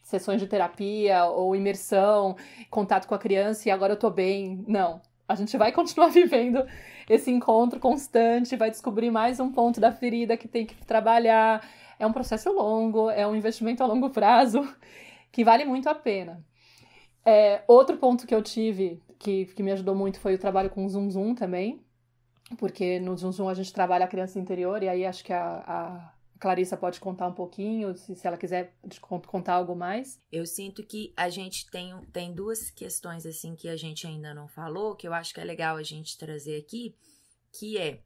sessões de terapia ou imersão, contato com a criança e agora eu tô bem. Não, a gente vai continuar vivendo esse encontro constante, vai descobrir mais um ponto da ferida que tem que trabalhar. É um processo longo, é um investimento a longo prazo que vale muito a pena. É, outro ponto que eu tive que, que me ajudou muito foi o trabalho com Zoom Zoom também, porque no Zoom Zoom a gente trabalha a criança interior e aí acho que a, a Clarissa pode contar um pouquinho, se, se ela quiser contar algo mais. Eu sinto que a gente tem, tem duas questões assim que a gente ainda não falou, que eu acho que é legal a gente trazer aqui, que é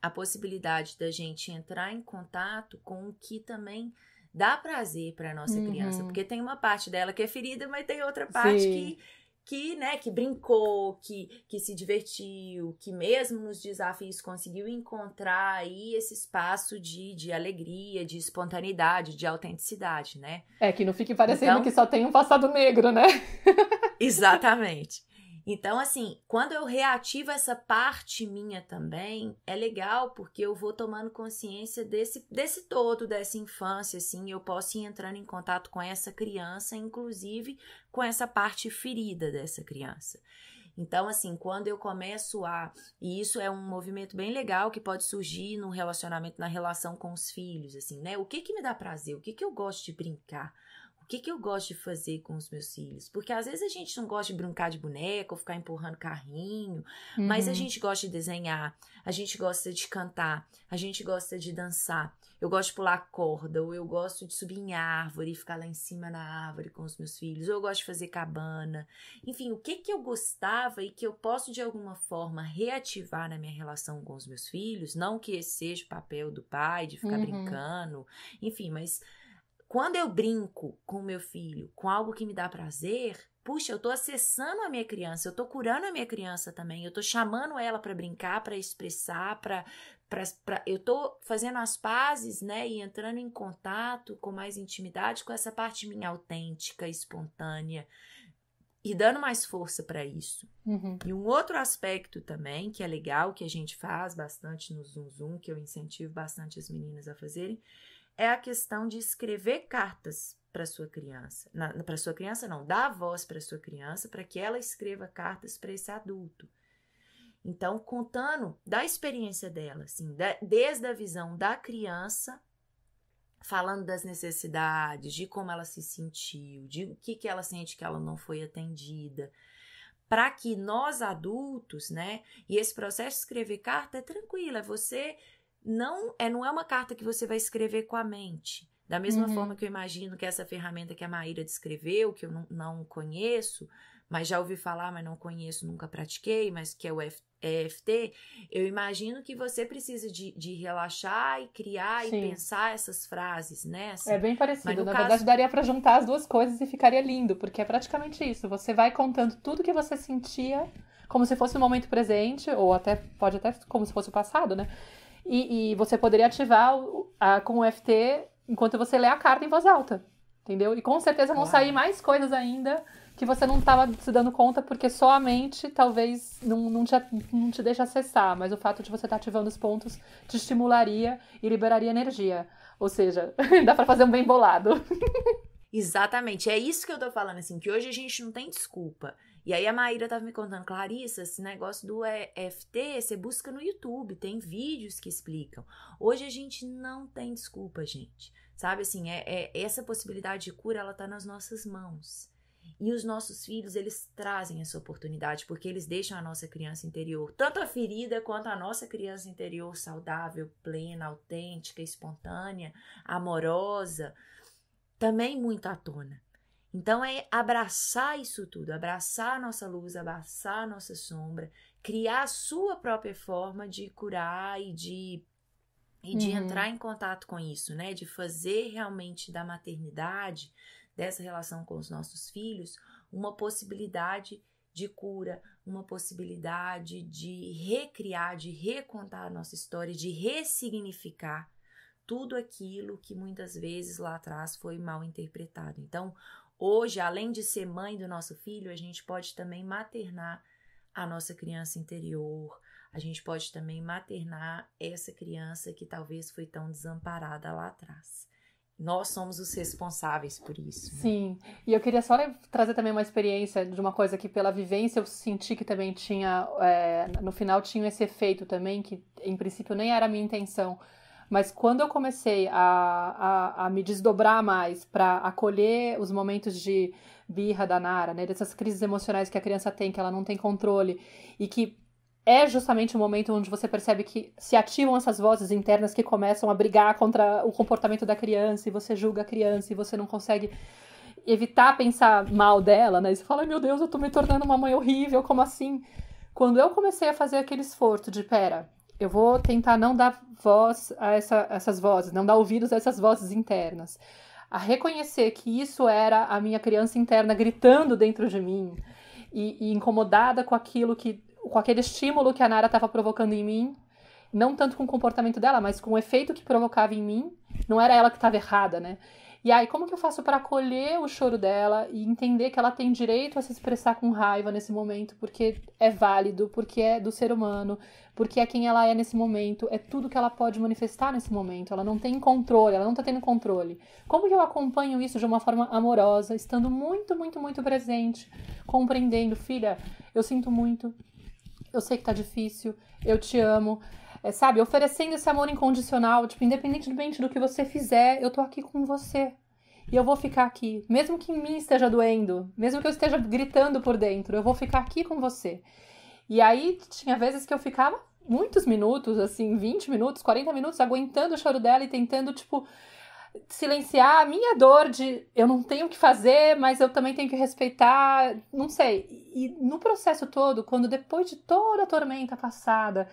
a possibilidade da gente entrar em contato com o que também dá prazer para nossa uhum. criança, porque tem uma parte dela que é ferida, mas tem outra parte Sim. que que, né, que brincou, que, que se divertiu, que mesmo nos desafios conseguiu encontrar aí esse espaço de, de alegria, de espontaneidade, de autenticidade, né? É, que não fique parecendo então, que só tem um passado negro, né? exatamente. Então, assim, quando eu reativo essa parte minha também, é legal porque eu vou tomando consciência desse, desse todo, dessa infância, assim, eu posso ir entrando em contato com essa criança, inclusive com essa parte ferida dessa criança. Então, assim, quando eu começo a. E isso é um movimento bem legal que pode surgir no relacionamento, na relação com os filhos, assim, né? O que que me dá prazer? O que que eu gosto de brincar? O que, que eu gosto de fazer com os meus filhos? Porque às vezes a gente não gosta de brincar de boneca ou ficar empurrando carrinho, uhum. mas a uhum. gente gosta de desenhar, a gente gosta de cantar, a gente gosta de dançar. Eu gosto de pular corda, ou eu gosto de subir em árvore e ficar lá em cima na árvore com os meus filhos, ou eu gosto de fazer cabana. Enfim, o que, que eu gostava e que eu posso de alguma forma reativar na minha relação com os meus filhos? Não que esse seja o papel do pai, de ficar uhum. brincando, enfim, mas quando eu brinco com o meu filho com algo que me dá prazer, puxa, eu estou acessando a minha criança, eu estou curando a minha criança também, eu estou chamando ela para brincar, para expressar, para Pra, pra, eu tô fazendo as pazes, né, e entrando em contato com mais intimidade com essa parte minha autêntica, espontânea e dando mais força para isso. Uhum. E um outro aspecto também que é legal que a gente faz bastante no Zoom Zoom, que eu incentivo bastante as meninas a fazerem, é a questão de escrever cartas para sua criança, para sua criança não, dar voz para sua criança para que ela escreva cartas para esse adulto. Então, contando da experiência dela, assim, da, desde a visão da criança, falando das necessidades, de como ela se sentiu, de o que, que ela sente que ela não foi atendida, para que nós adultos, né? E esse processo de escrever carta é tranquilo, é você não é, não é uma carta que você vai escrever com a mente. Da mesma uhum. forma que eu imagino que essa ferramenta que a Maíra descreveu, que eu não, não conheço, mas já ouvi falar, mas não conheço, nunca pratiquei, mas que é o F, EFT, eu imagino que você precisa de, de relaxar e criar Sim. e pensar essas frases, né? Assim, é bem parecido. Na caso... verdade, daria para juntar as duas coisas e ficaria lindo, porque é praticamente isso. Você vai contando tudo que você sentia como se fosse o momento presente, ou até pode até como se fosse o passado, né? E, e você poderia ativar a, com o FT enquanto você lê a carta em voz alta. Entendeu? E com certeza vão claro. sair mais coisas ainda que você não estava se dando conta, porque só a mente talvez não, não, te, não te deixa acessar. Mas o fato de você estar tá ativando os pontos te estimularia e liberaria energia. Ou seja, dá para fazer um bem bolado. Exatamente. É isso que eu tô falando, assim, que hoje a gente não tem desculpa. E aí a Maíra tava me contando, Clarissa, esse negócio do EFT, você busca no YouTube, tem vídeos que explicam. Hoje a gente não tem desculpa, gente. Sabe assim, é, é essa possibilidade de cura, ela tá nas nossas mãos. E os nossos filhos, eles trazem essa oportunidade, porque eles deixam a nossa criança interior, tanto a ferida quanto a nossa criança interior saudável, plena, autêntica, espontânea, amorosa, também muito à tona. Então é abraçar isso tudo, abraçar a nossa luz, abraçar a nossa sombra, criar a sua própria forma de curar e de e de uhum. entrar em contato com isso, né? De fazer realmente da maternidade, dessa relação com os nossos filhos, uma possibilidade de cura, uma possibilidade de recriar, de recontar a nossa história, de ressignificar tudo aquilo que muitas vezes lá atrás foi mal interpretado. Então, hoje, além de ser mãe do nosso filho, a gente pode também maternar a nossa criança interior, a gente pode também maternar essa criança que talvez foi tão desamparada lá atrás. Nós somos os responsáveis por isso. Né? Sim, e eu queria só trazer também uma experiência de uma coisa que, pela vivência, eu senti que também tinha, é, no final, tinha esse efeito também, que em princípio nem era a minha intenção mas quando eu comecei a, a, a me desdobrar mais para acolher os momentos de birra da Nara, né? Dessas crises emocionais que a criança tem, que ela não tem controle, e que é justamente o momento onde você percebe que se ativam essas vozes internas que começam a brigar contra o comportamento da criança, e você julga a criança, e você não consegue evitar pensar mal dela, né? E você fala, meu Deus, eu tô me tornando uma mãe horrível, como assim? Quando eu comecei a fazer aquele esforço de, pera, eu vou tentar não dar voz a essa, essas vozes, não dar ouvidos a essas vozes internas. A reconhecer que isso era a minha criança interna gritando dentro de mim e, e incomodada com aquilo que, com aquele estímulo que a Nara estava provocando em mim, não tanto com o comportamento dela, mas com o efeito que provocava em mim. Não era ela que estava errada, né? E aí, como que eu faço para acolher o choro dela e entender que ela tem direito a se expressar com raiva nesse momento, porque é válido, porque é do ser humano, porque é quem ela é nesse momento, é tudo que ela pode manifestar nesse momento. Ela não tem controle, ela não tá tendo controle. Como que eu acompanho isso de uma forma amorosa, estando muito, muito, muito presente, compreendendo, filha, eu sinto muito, eu sei que tá difícil, eu te amo, é, sabe, oferecendo esse amor incondicional, tipo, independentemente do que você fizer, eu tô aqui com você. E eu vou ficar aqui, mesmo que em mim esteja doendo, mesmo que eu esteja gritando por dentro, eu vou ficar aqui com você. E aí tinha vezes que eu ficava muitos minutos, assim, 20 minutos, 40 minutos, aguentando o choro dela e tentando, tipo, silenciar a minha dor de eu não tenho o que fazer, mas eu também tenho que respeitar, não sei. E no processo todo, quando depois de toda a tormenta passada,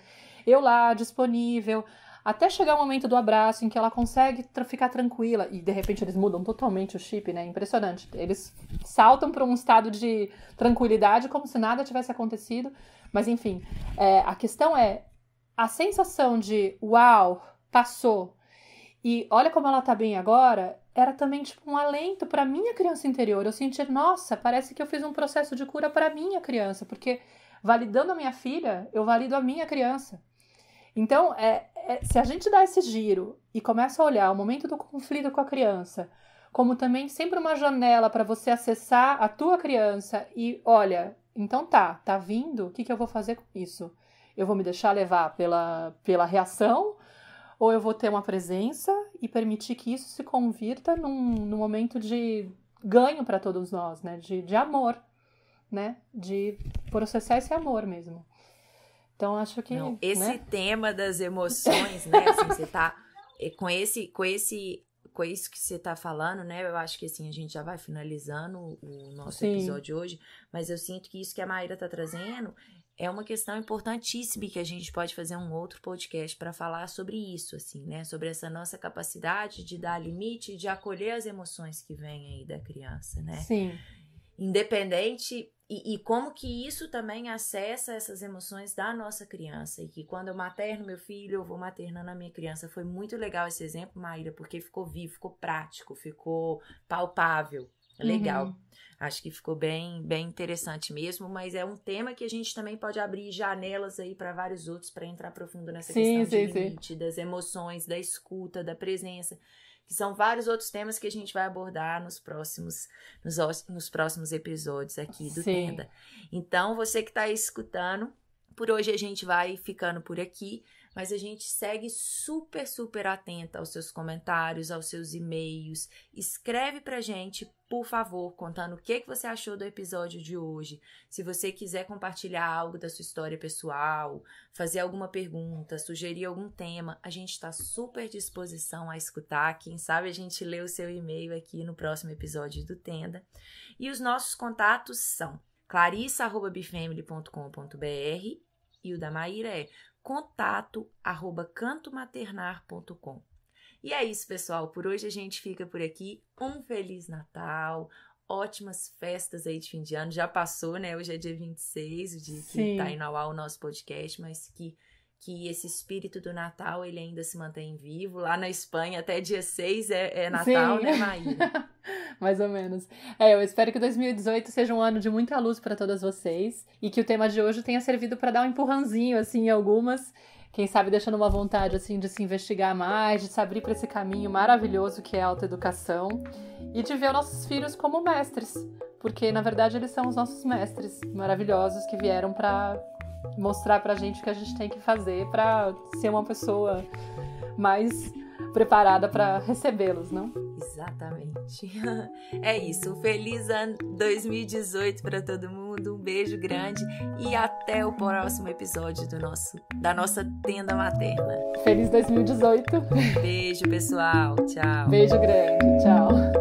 eu lá, disponível, até chegar o momento do abraço em que ela consegue tra ficar tranquila e de repente eles mudam totalmente o chip, né? Impressionante. Eles saltam para um estado de tranquilidade como se nada tivesse acontecido. Mas enfim, é, a questão é a sensação de uau, passou. E olha como ela tá bem agora, era também tipo um alento para minha criança interior. Eu senti, nossa, parece que eu fiz um processo de cura para minha criança, porque validando a minha filha, eu valido a minha criança. Então, é, é, se a gente dá esse giro e começa a olhar o momento do conflito com a criança, como também sempre uma janela para você acessar a tua criança e, olha, então tá, tá vindo, o que, que eu vou fazer com isso? Eu vou me deixar levar pela, pela reação ou eu vou ter uma presença e permitir que isso se convirta num, num momento de ganho para todos nós, né? De, de amor, né? De processar esse amor mesmo. Então acho que. Não, né? esse né? tema das emoções, né? Assim, você tá. É, com esse, com esse. Com isso que você tá falando, né? Eu acho que assim, a gente já vai finalizando o nosso Sim. episódio hoje. Mas eu sinto que isso que a Maíra tá trazendo é uma questão importantíssima que a gente pode fazer um outro podcast para falar sobre isso, assim, né? Sobre essa nossa capacidade de dar limite, de acolher as emoções que vêm aí da criança, né? Sim. Independente e, e, como que isso também acessa essas emoções da nossa criança. E que quando eu materno meu filho, eu vou maternando a minha criança. Foi muito legal esse exemplo, Maíra, porque ficou vivo, ficou prático, ficou palpável. É uhum. Legal. Uhum. Acho que ficou bem, bem interessante mesmo, mas é um tema que a gente também pode abrir janelas aí para vários outros para entrar profundo nessa sim, questão sim, limite, sim. das emoções, da escuta, da presença que são vários outros temas que a gente vai abordar nos próximos, nos, nos próximos episódios aqui do Sim. Tenda. Então, você que está escutando, por hoje a gente vai ficando por aqui mas a gente segue super, super atenta aos seus comentários, aos seus e-mails. Escreve a gente, por favor, contando o que, que você achou do episódio de hoje. Se você quiser compartilhar algo da sua história pessoal, fazer alguma pergunta, sugerir algum tema, a gente está super disposição a escutar. Quem sabe a gente lê o seu e-mail aqui no próximo episódio do Tenda. E os nossos contatos são clarissa.bifamily.com.br e o da Maíra é contato@cantomaternar.com. E é isso, pessoal. Por hoje a gente fica por aqui. Um feliz Natal, ótimas festas aí de fim de ano. Já passou, né? Hoje é dia 26, o dia Sim. que tá indo ao ar o nosso podcast, mas que que esse espírito do Natal ele ainda se mantém vivo. Lá na Espanha, até dia 6 é, é Natal, Sim. né, Maíra? Mais ou menos. É, eu espero que 2018 seja um ano de muita luz para todas vocês e que o tema de hoje tenha servido para dar um empurrãozinho assim em algumas quem sabe deixando uma vontade assim de se investigar mais, de se abrir para esse caminho maravilhoso que é a autoeducação e de ver nossos filhos como mestres, porque na verdade eles são os nossos mestres maravilhosos que vieram para mostrar pra gente o que a gente tem que fazer para ser uma pessoa mais preparada para recebê-los, não? Exatamente. É isso. Um feliz ano 2018 para todo mundo. Um beijo grande e até o próximo episódio do nosso da nossa tenda materna. Feliz 2018. Beijo, pessoal. Tchau. Beijo grande. Tchau.